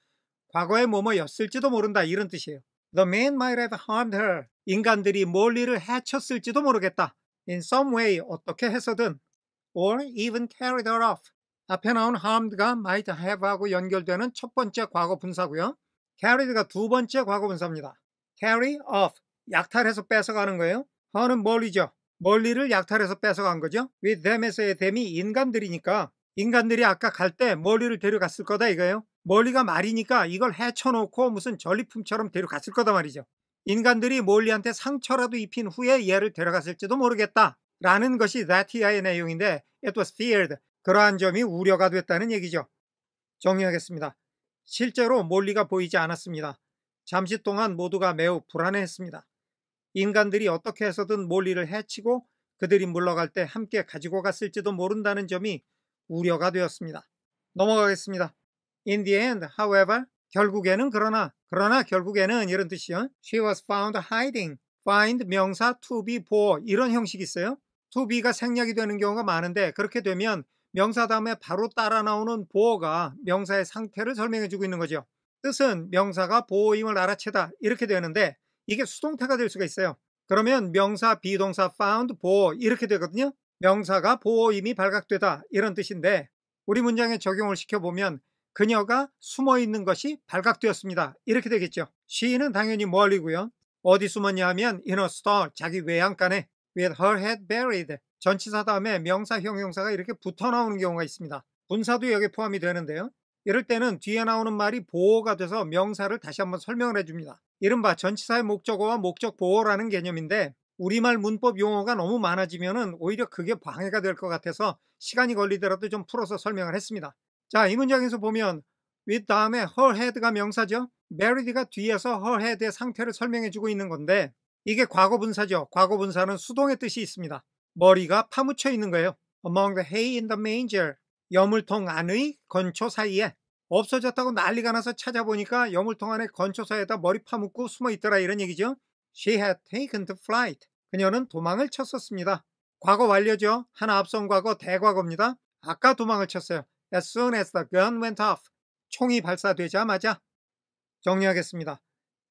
과거에 뭐뭐였을지도 모른다 이런 뜻이에요. The man might have harmed her. 인간들이 몰리를 해쳤을지도 모르겠다. in some way 어떻게 해서든 or even carried her off 앞에 나온 harmed가 might have하고 연결되는 첫 번째 과거 분사고요. carried가 두 번째 과거 분사입니다. carry off 약탈해서 뺏어가는 거예요. her는 멀리죠. 멀리를 약탈해서 뺏어간 거죠. with them에서의 them이 인간들이니까 인간들이 아까 갈 때 멀리를 데려갔을 거다 이거예요. 멀리가 말이니까 이걸 헤쳐놓고 무슨 전리품처럼 데려갔을 거다 말이죠. 인간들이 몰리한테 상처라도 입힌 후에 얘를 데려갔을지도 모르겠다. 라는 것이 나티아의 내용인데 it was feared. 그러한 점이 우려가 됐다는 얘기죠. 정리하겠습니다. 실제로 몰리가 보이지 않았습니다. 잠시 동안 모두가 매우 불안해했습니다. 인간들이 어떻게 해서든 몰리를 해치고 그들이 물러갈 때 함께 가지고 갔을지도 모른다는 점이 우려가 되었습니다. 넘어가겠습니다. In the end, however, 결국에는 그러나 그러나 결국에는 이런 뜻이요. She was found hiding. find 명사 to be for 이런 형식이 있어요. to be가 생략이 되는 경우가 많은데 그렇게 되면 명사 다음에 바로 따라 나오는 보어가 명사의 상태를 설명해주고 있는 거죠. 뜻은 명사가 보어임을 알아채다 이렇게 되는데 이게 수동태가 될 수가 있어요. 그러면 명사, 비동사, found, 보어 이렇게 되거든요. 명사가 보어임이 발각되다 이런 뜻인데 우리 문장에 적용을 시켜보면 그녀가 숨어 있는 것이 발각되었습니다. 이렇게 되겠죠. 시인은 당연히 멀리고요. 뭐 어디 숨었냐 하면 in a stall 자기 외양간에 with her head buried 전치사 다음에 명사 형용사가 이렇게 붙어 나오는 경우가 있습니다. 분사도 여기에 포함이 되는데요. 이럴 때는 뒤에 나오는 말이 보호가 돼서 명사를 다시 한번 설명을 해줍니다. 이른바 전치사의 목적어와 목적 보호라는 개념인데 우리말 문법 용어가 너무 많아지면 오히려 그게 방해가 될 것 같아서 시간이 걸리더라도 좀 풀어서 설명을 했습니다. 자, 이 문장에서 보면 with 다음에 her head가 명사죠. married가 뒤에서 her head의 상태를 설명해주고 있는 건데 이게 과거분사죠. 과거분사는 수동의 뜻이 있습니다. 머리가 파묻혀 있는 거예요. among the hay in the manger 여물통 안의 건초 사이에 없어졌다고 난리가 나서 찾아보니까 여물통 안의 건초 사이에다 머리 파묻고 숨어 있더라 이런 얘기죠. She had taken t h e flight. 그녀는 도망을 쳤었습니다. 과거 완료죠. 하나 앞선 과거 대과거입니다. 아까 도망을 쳤어요. As soon as the gun went off. 총이 발사되자마자 정리하겠습니다.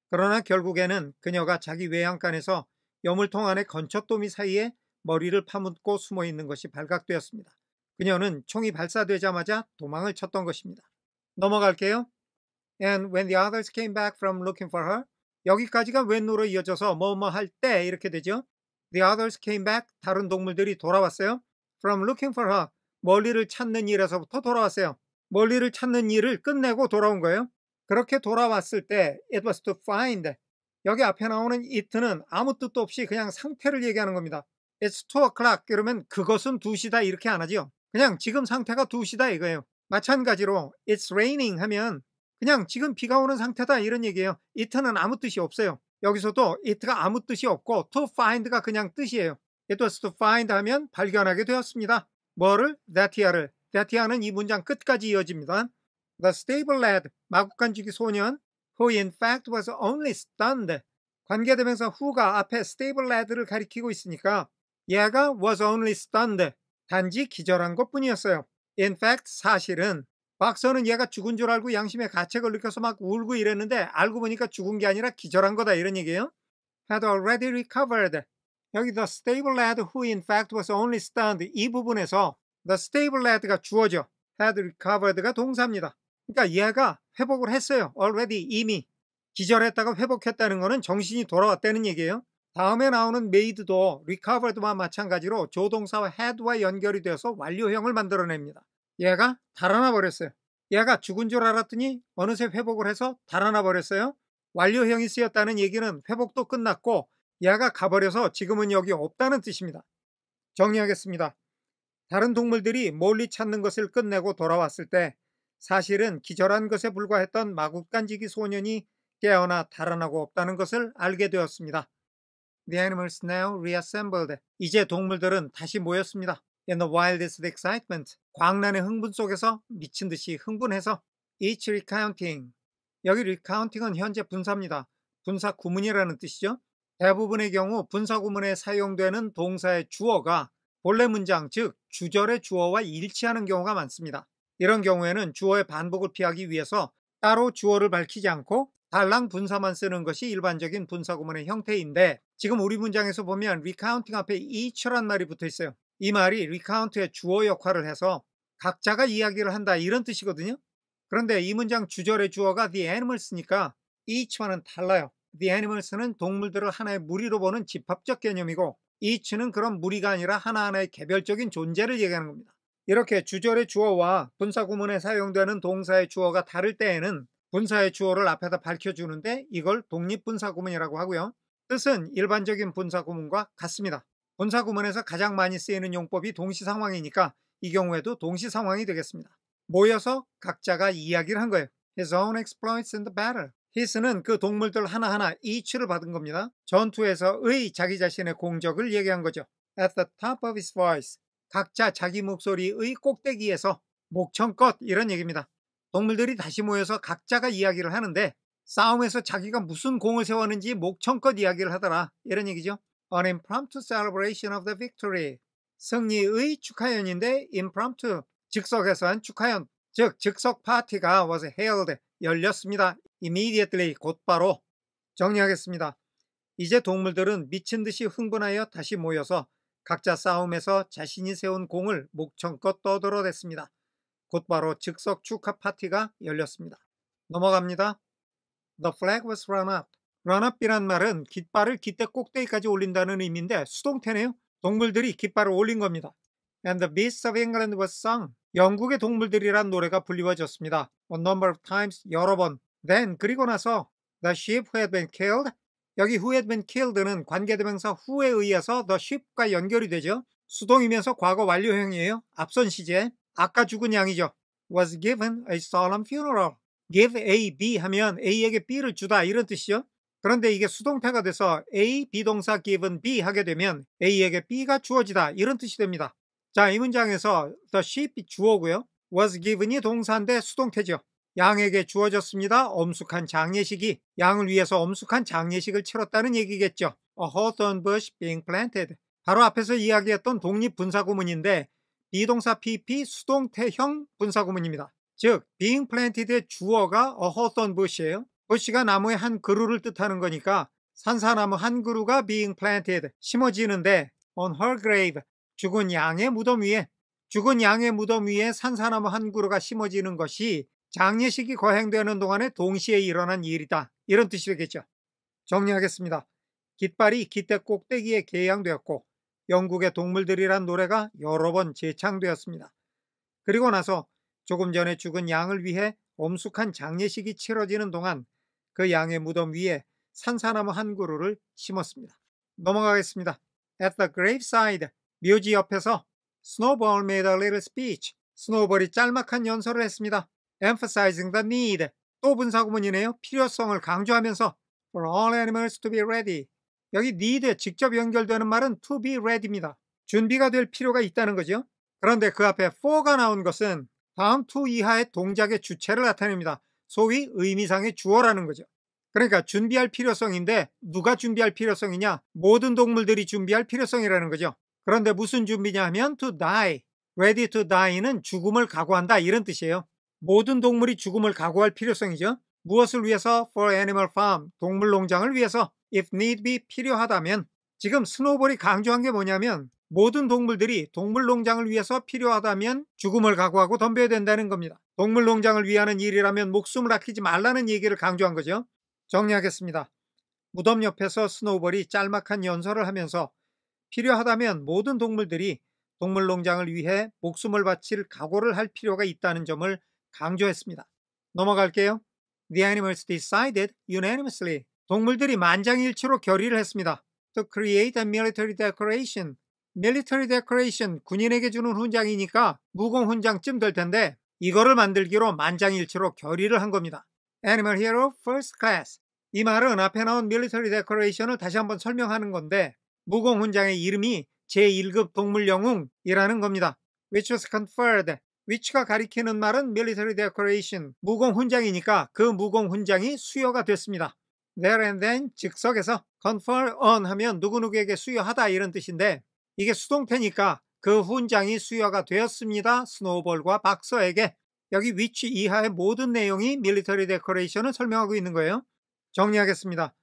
그러나 결국에는 그녀가 자기 외양간에서 여물통 안에 건초도미 사이에 머리를 파묻고 숨어 있는 것이 발각되었습니다. 그녀는 총이 발사되자마자 도망을 쳤던 것입니다. 넘어갈게요. And when the others came back from looking for her, 여기까지가 웬으로 이어져서 뭐뭐 할 때 이렇게 되죠. The others came back, 다른 동물들이 돌아왔어요. From looking for her, 멀리를 찾는 일에서부터 돌아왔어요. 멀리를 찾는 일을 끝내고 돌아온 거예요. 그렇게 돌아왔을 때 it was to find 여기 앞에 나오는 it는 아무 뜻도 없이 그냥 상태를 얘기하는 겁니다. It's 2 o'clock 이러면 그것은 2시다 이렇게 안 하죠. 그냥 지금 상태가 2시다 이거예요. 마찬가지로 it's raining 하면 그냥 지금 비가 오는 상태다 이런 얘기예요. it는 아무 뜻이 없어요. 여기서도 it가 아무 뜻이 없고 to find가 그냥 뜻이에요. It was to find 하면 발견하게 되었습니다. 뭐를? that이야를. that이야는 이 문장 끝까지 이어집니다. The stable lad, 마구간지기 소년, who in fact was only stunned. 관계대명사 who가 앞에 stable lad를 가리키고 있으니까 얘가 was only stunned. 단지 기절한 것 뿐이었어요. In fact, 사실은 박서는 얘가 죽은 줄 알고 양심의 가책을 느껴서 막 울고 이랬는데 알고 보니까 죽은 게 아니라 기절한 거다 이런 얘기예요. Had already recovered. 여기 the stable lad who in fact was only stunned 이 부분에서 the stable lad가 주어져 had recovered가 동사입니다. 그러니까 얘가 회복을 했어요. already 이미 기절했다가 회복했다는 것은 정신이 돌아왔다는 얘기예요. 다음에 나오는 made도 recovered와 마찬가지로 조동사와 had와 연결이 되어서 완료형을 만들어냅니다. 얘가 달아나 버렸어요. 얘가 죽은 줄 알았더니 어느새 회복을 해서 달아나 버렸어요. 완료형이 쓰였다는 얘기는 회복도 끝났고 얘가 가버려서 지금은 여기 없다는 뜻입니다. 정리하겠습니다. 다른 동물들이 멀리 찾는 것을 끝내고 돌아왔을 때 사실은 기절한 것에 불과했던 마구간지기 소년이 깨어나 달아나고 없다는 것을 알게 되었습니다. The animals now reassembled. 이제 동물들은 다시 모였습니다. In the wildest excitement. 광란의 흥분 속에서 미친 듯이 흥분해서 each recounting. 여기 recounting은 현재 분사입니다. 분사 구문이라는 뜻이죠. 대부분의 경우 분사구문에 사용되는 동사의 주어가 본래 문장 즉 주절의 주어와 일치하는 경우가 많습니다. 이런 경우에는 주어의 반복을 피하기 위해서 따로 주어를 밝히지 않고 달랑 분사만 쓰는 것이 일반적인 분사구문의 형태인데 지금 우리 문장에서 보면 recounting 앞에 each란 말이 붙어 있어요. 이 말이 recount의 주어 역할을 해서 각자가 이야기를 한다 이런 뜻이거든요. 그런데 이 문장 주절의 주어가 the animals니까 each와는 달라요. The Animals는 동물들을 하나의 무리로 보는 집합적 개념이고 e a c h 는 그런 무리가 아니라 하나하나의 개별적인 존재를 얘기하는 겁니다. 이렇게 주절의 주어와 분사구문에 사용되는 동사의 주어가 다를 때에는 분사의 주어를 앞에다 밝혀주는데 이걸 독립분사구문이라고 하고요. 뜻은 일반적인 분사구문과 같습니다. 분사구문에서 가장 많이 쓰이는 용법이 동시상황이니까 이 경우에도 동시상황이 되겠습니다. 모여서 각자가 이야기를 한 거예요. His own exploits in the battle. 히스는 그 동물들 하나하나 이치를 받은 겁니다. 전투에서의 자기 자신의 공적을 얘기한 거죠. At the top of his voice. 각자 자기 목소리의 꼭대기에서 목청껏 이런 얘기입니다. 동물들이 다시 모여서 각자가 이야기를 하는데 싸움에서 자기가 무슨 공을 세웠는지 목청껏 이야기를 하더라 이런 얘기죠. An impromptu celebration of the victory. 승리의 축하연인데 impromptu 즉석에서 한 축하연 즉 즉석 파티가 was held 열렸습니다. immediately 곧바로 정리하겠습니다. 이제 동물들은 미친 듯이 흥분하여 다시 모여서 각자 싸움에서 자신이 세운 공을 목청껏 떠들어댔습니다. 곧바로 즉석 축하 파티가 열렸습니다. 넘어갑니다. The flag was run up. run up이란 말은 깃발을 깃대 꼭대기까지 올린다는 의미인데 수동태네요. 동물들이 깃발을 올린 겁니다. And the Beast of England was sung. 영국의 동물들이란 노래가 불리워졌습니다. A number of times 여러 번 Then 그리고 나서 the s h i p who had been killed 여기 who had been killed는 관계대명사 who에 의해서 the s h i p 과 연결이 되죠. 수동이면서 과거 완료형이에요. 앞선 시제 아까 죽은 양이죠. was given a solemn funeral. give A, B 하면 A에게 B를 주다 이런 뜻이죠. 그런데 이게 수동태가 돼서 A, B 동사 given B 하게 되면 A에게 B가 주어지다 이런 뜻이 됩니다. 자, 이 문장에서 the s h i p 이 주어고요. was given이 동사인데 수동태죠. 양에게 주어졌습니다. 엄숙한 장례식이 양을 위해서 엄숙한 장례식을 치렀다는 얘기겠죠. A hawthorn bush being planted. 바로 앞에서 이야기했던 독립분사구문인데 비동사 pp 수동태형 분사구문입니다. 즉 being planted의 주어가 a hawthorn bush예요. bush가 나무의 한 그루를 뜻하는 거니까 산사나무 한 그루가 being planted 심어지는데 on her grave 죽은 양의 무덤 위에 죽은 양의 무덤 위에 산사나무 한 그루가 심어지는 것이 장례식이 거행되는 동안에 동시에 일어난 일이다. 이런 뜻이 되겠죠. 정리하겠습니다. 깃발이 깃대 꼭대기에 개양되었고 영국의 동물들이란 노래가 여러 번 재창되었습니다. 그리고 나서 조금 전에 죽은 양을 위해 엄숙한 장례식이 치러지는 동안 그 양의 무덤 위에 산사나무 한 그루를 심었습니다. 넘어가겠습니다. At the graveside, 묘지 옆에서 스노볼 made a little speech. 스노볼이 우 짤막한 연설을 했습니다. emphasizing the need 또 분사구문이네요. 필요성을 강조하면서 for all animals to be ready 여기 need에 직접 연결되는 말은 to be ready입니다. 준비가 될 필요가 있다는 거죠. 그런데 그 앞에 for가 나온 것은 다음 to 이하의 동작의 주체를 나타냅니다. 소위 의미상의 주어라는 거죠. 그러니까 준비할 필요성인데 누가 준비할 필요성이냐? 모든 동물들이 준비할 필요성이라는 거죠. 그런데 무슨 준비냐 하면 to die. ready to die는 죽음을 각오한다 이런 뜻이에요. 모든 동물이 죽음을 각오할 필요성이죠. 무엇을 위해서? For Animal Farm, 동물 농장을 위해서. If need be, 필요하다면. 지금 스노볼이 강조한 게 뭐냐면 모든 동물들이 동물 농장을 위해서 필요하다면 죽음을 각오하고 덤벼야 된다는 겁니다. 동물 농장을 위하는 일이라면 목숨을 아끼지 말라는 얘기를 강조한 거죠. 정리하겠습니다. 무덤 옆에서 스노볼이 우 짤막한 연설을 하면서 필요하다면 모든 동물들이 동물 농장을 위해 목숨을 바칠 각오를 할 필요가 있다는 점을 강조했습니다. 넘어갈게요. The animals decided unanimously. 동물들이 만장일치로 결의를 했습니다. To create a military decoration. military decoration, 군인에게 주는 훈장이니까 무공 훈장쯤 될 텐데 이거를 만들기로 만장일치로 결의를 한 겁니다. Animal Hero First Class. 이 말은 앞에 나온 military decoration을 다시 한번 설명하는 건데 무공 훈장의 이름이 제1급 동물영웅이라는 겁니다. Which was conferred 위치가 가리키는 말은 military decoration, 무공 훈장이니까 그 무공 훈장이 수여가 됐습니다. there and then 즉석에서 confer on 하면 누구누구에게 수여하다 이런 뜻인데 이게 수동태니까 그 훈장이 수여가 되었습니다. 스노우볼과 박서에게 여기 위치 이하의 모든 내용이 military 밀리터리 데코레이션을 설명하고 있는 거예요. 정리하겠습니다.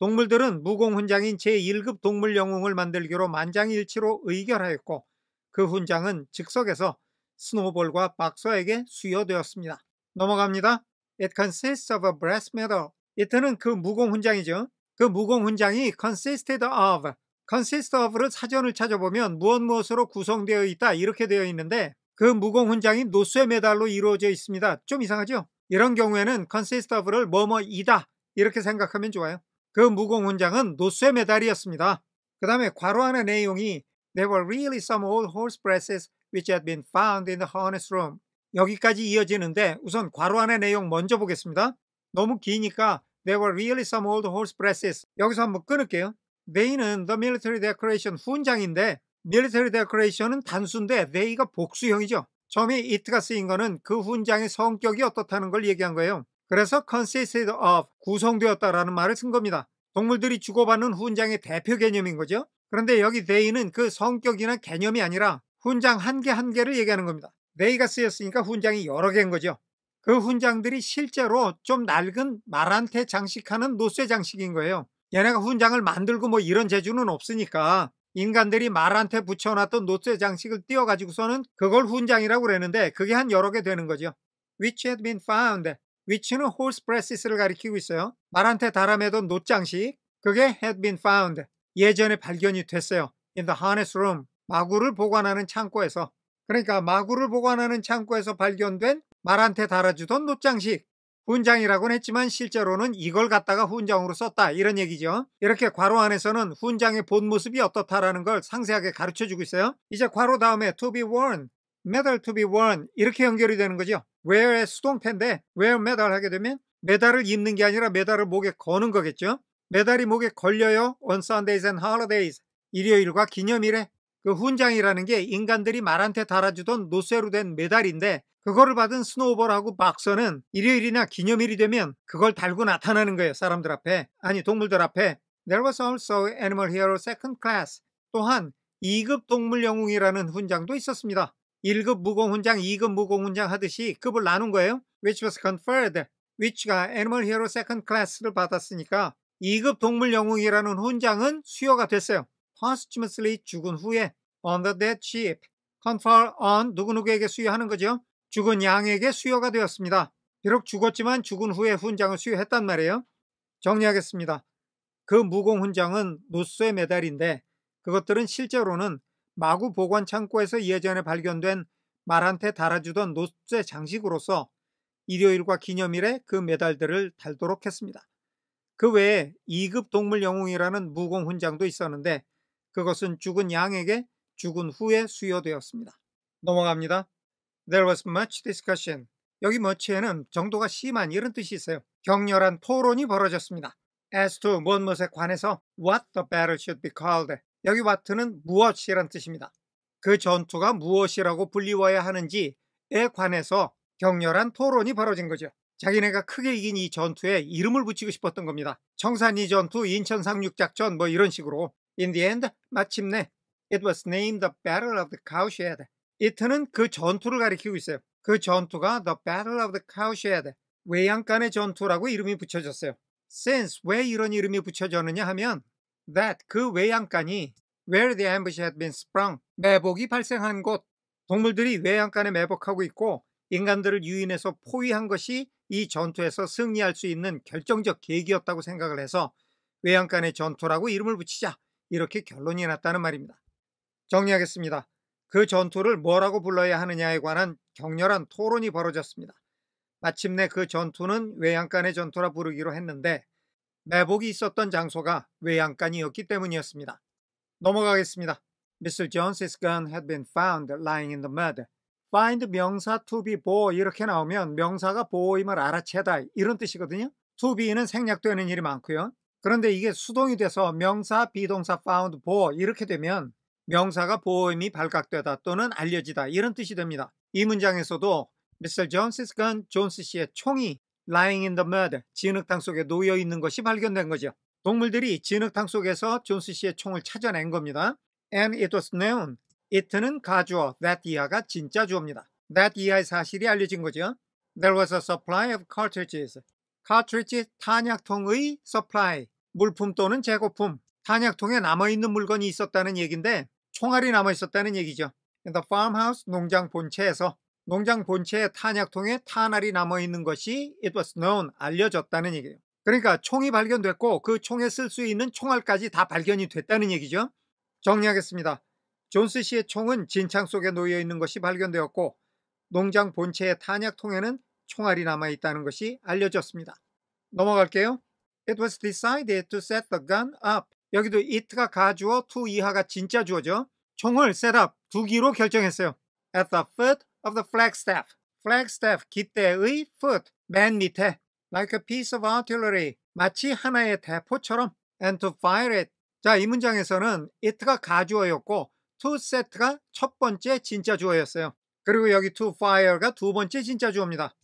동물들은 무공훈장인 제1급 동물영웅을 만들기로 만장일치로 의결하였고 그 훈장은 즉석에서 스노볼과 박서에게 수여되었습니다. 넘어갑니다. It consists of a brass medal. 이때는 그 무공 훈장이죠. 그 무공 훈장이 consisted of, consist of를 사전을 찾아보면 무엇 무엇으로 구성되어 있다 이렇게 되어 있는데 그 무공 훈장이 노쇠 메달로 이루어져 있습니다. 좀 이상하죠? 이런 경우에는 consist of를 뭐뭐이다 이렇게 생각하면 좋아요. 그 무공 훈장은 노쇠 메달이었습니다. 그 다음에 괄호 안의 내용이 There were really some old horse brasses which had been found in the harness room. 여기까지 이어지는데 우선 괄호 안의 내용 먼저 보겠습니다. 너무 기니까 there were really some old horse breasts. 여기서 한번 끊을게요. they는 the military decoration 훈장인데 military decoration은 단수인데 they가 복수형이죠. 점이 it가 쓰인 거는 그 훈장의 성격이 어떻다는 걸 얘기한 거예요. 그래서 consisted of 구성되었다라는 말을 쓴 겁니다. 동물들이 주고받는 훈장의 대표 개념인 거죠. 그런데 여기 they는 그 성격이나 개념이 아니라 훈장 한 개한 한 개를 얘기하는 겁니다. 네이가 쓰였으니까 훈장이 여러 개인 거죠. 그 훈장들이 실제로 좀 낡은 말한테 장식하는 노쇠 장식인 거예요. 얘네가 훈장을 만들고 뭐 이런 재주는 없으니까 인간들이 말한테 붙여놨던 노쇠 장식을 띄워가지고서는 그걸 훈장이라고 그랬는데 그게 한 여러 개 되는 거죠. Which had been found. Which는 horse b r a s e s 를 가리키고 있어요. 말한테 달아매던 노장식. 그게 had been found. 예전에 발견이 됐어요. In the harness room. 마구를 보관하는 창고에서 그러니까 마구를 보관하는 창고에서 발견된 말한테 달아주던 노장식 훈장이라고는 했지만 실제로는 이걸 갖다가 훈장으로 썼다 이런 얘기죠. 이렇게 괄호 안에서는 훈장의 본 모습이 어떻다라는 걸 상세하게 가르쳐주고 있어요. 이제 괄호 다음에 to be worn, medal to be worn 이렇게 연결이 되는 거죠. wear의 수동태인데 wear medal 하게 되면 메달을 입는 게 아니라 메달을 목에 거는 거겠죠. 메달이 목에 걸려요. on Sundays and holidays 일요일과 기념일에 그 훈장이라는 게 인간들이 말한테 달아주던 노쇠로 된 메달인데 그거를 받은 스노우볼하고 박서는 일요일이나 기념일이 되면 그걸 달고 나타나는 거예요. 사람들 앞에. 아니 동물들 앞에. There was also animal hero second class. 또한 2급 동물 영웅이라는 훈장도 있었습니다. 1급 무공훈장, 2급 무공훈장 하듯이 급을 나눈 거예요. Which was conferred. Which가 animal hero second class를 받았으니까 2급 동물 영웅이라는 훈장은 수여가 됐어요. posthumously 죽은 후에 on the dead sheep confer on 누구누구에게 수여하는 거죠. 죽은 양에게 수여가 되었습니다. 비록 죽었지만 죽은 후에 훈장을 수여했단 말이에요. 정리하겠습니다. 그 무공 훈장은 노스의 메달인데 그것들은 실제로는 마구 보관 창고에서 예전에 발견된 말한테 달아주던 노스의 장식으로서 일요일과 기념일에 그 메달들을 달도록 했습니다. 그 외에 2급 동물 영웅이라는 무공 훈장도 있었는데 그것은 죽은 양에게 죽은 후에 수여되었습니다. 넘어갑니다. There was much discussion. 여기 much에는 정도가 심한 이런 뜻이 있어요. 격렬한 토론이 벌어졌습니다. As to 무엇무엇에 관해서 what the battle should be called. 여기 what는 무엇이란 뜻입니다. 그 전투가 무엇이라고 불리워야 하는지에 관해서 격렬한 토론이 벌어진 거죠. 자기네가 크게 이긴 이 전투에 이름을 붙이고 싶었던 겁니다. 청산리 전투, 인천 상륙작전 뭐 이런 식으로 In the end, 마침내 It was named the Battle of the Cowshed. it는 그 전투를 가리키고 있어요. 그 전투가 the Battle of the Cowshed, 외양간의 전투라고 이름이 붙여졌어요. Since 왜 이런 이름이 붙여졌느냐 하면 that 그 외양간이 where the ambush had been sprung, 매복이 발생한 곳, 동물들이 외양간에 매복하고 있고 인간들을 유인해서 포위한 것이 이 전투에서 승리할 수 있는 결정적 계기였다고 생각을 해서 외양간의 전투라고 이름을 붙이자 이렇게 결론이 났다는 말입니다. 정리하겠습니다. 그 전투를 뭐라고 불러야 하느냐에 관한 격렬한 토론이 벌어졌습니다. 마침내 그 전투는 외양간의 전투라 부르기로 했는데 매복이 있었던 장소가 외양간이었기 때문이었습니다. 넘어가겠습니다. Mr. Jones's gun had been found lying in the mud. find 명사 to be bo 이렇게 나오면 명사가 보임을 알아채다 이런 뜻이거든요. to be는 생략되는 일이 많고요. 그런데 이게 수동이 돼서 명사, 비동사, found, 보어 이렇게 되면 명사가 보호음이 발각되다 또는 알려지다 이런 뜻이 됩니다. 이 문장에서도 Mr. Jones's gun, 존스 씨의 총이 lying in the mud, 진흙탕 속에 놓여 있는 것이 발견된 거죠. 동물들이 진흙탕 속에서 존스 씨의 총을 찾아낸 겁니다. And it was known. it는 가주어, that 이하가 진짜 주어입니다. that 이하의 사실이 알려진 거죠. There was a supply of cartridges. 카트리지 탄약통의 서플라이, 물품 또는 재고품, 탄약통에 남아있는 물건이 있었다는 얘기인데 총알이 남아있었다는 얘기죠. The farmhouse 농장 본체에서 농장 본체의 탄약통에 탄알이 남아있는 것이 it was known, 알려졌다는 얘기예요. 그러니까 총이 발견됐고 그 총에 쓸 수 있는 총알까지 다 발견이 됐다는 얘기죠. 정리하겠습니다. 존스 씨의 총은 진창 속에 놓여 있는 것이 발견되었고 농장 본체의 탄약통에는 총알이 남아 있다는 것이 알려졌습니다. 넘어갈게요. It was decided to set the gun up. 여기도 it가 가주어, to 이하가 진짜 주어죠. 총을 set up, 두기로 결정했어요. At the foot of the flagstaff. flagstaff, 기대의 foot, 맨 밑에. Like a piece of artillery. 마치 하나의 대포처럼. And to fire it. 자, 이 문장에서는 it가 가주어였고 to set가 첫 번째 진짜 주어였어요. 그리고 여기 to fire가 두 번째 진짜 주어입니다.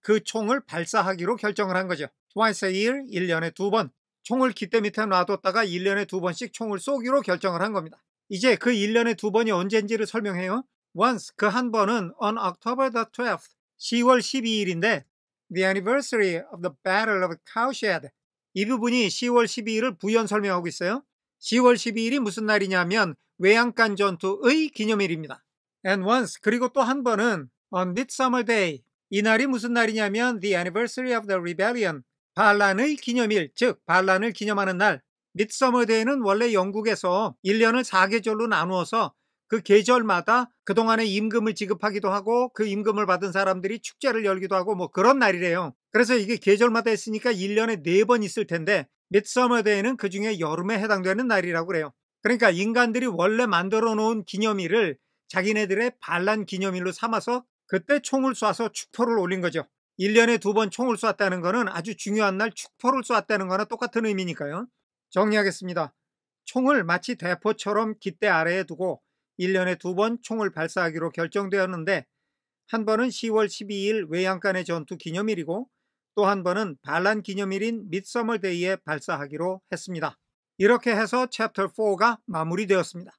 그 총을 발사하기로 결정을 한 거죠. twice a year, 1년에 두 번. 총을 기대 밑에 놔뒀다가 1년에 두 번씩 총을 쏘기로 결정을 한 겁니다. 이제 그 1년에 두 번이 언젠지를 설명해요. once, 그 한 번은 on October the 12th, 10월 12일인데 the anniversary of the Battle of Cowshed. 이 부분이 10월 12일을 부연 설명하고 있어요. 10월 12일이 무슨 날이냐면 외양간 전투의 기념일입니다. And once, 그리고 또 한 번은 on Midsummer Day, 이날이 무슨 날이냐면 The Anniversary of the Rebellion, 반란의 기념일, 즉 반란을 기념하는 날. 미드서머데이는 원래 영국에서 1년을 4계절로 나누어서 그 계절마다 그동안의 임금을 지급하기도 하고 그 임금을 받은 사람들이 축제를 열기도 하고 뭐 그런 날이래요. 그래서 이게 계절마다 했으니까 1년에 4번 있을 텐데 미드서머데이는 그중에 여름에 해당되는 날이라고 그래요. 그러니까 인간들이 원래 만들어 놓은 기념일을 자기네들의 반란 기념일로 삼아서 그때 총을 쏴서 축포를 올린 거죠. 1년에 두 번 총을 쐈다는 것은 아주 중요한 날 축포를 쐈다는 거나 똑같은 의미니까요. 정리하겠습니다. 총을 마치 대포처럼 깃대 아래에 두고 1년에 두 번 총을 발사하기로 결정되었는데 한 번은 10월 12일 외양간의 전투 기념일이고 또 한 번은 반란 기념일인 미서멀데이에 발사하기로 했습니다. 이렇게 해서 챕터 4가 마무리되었습니다.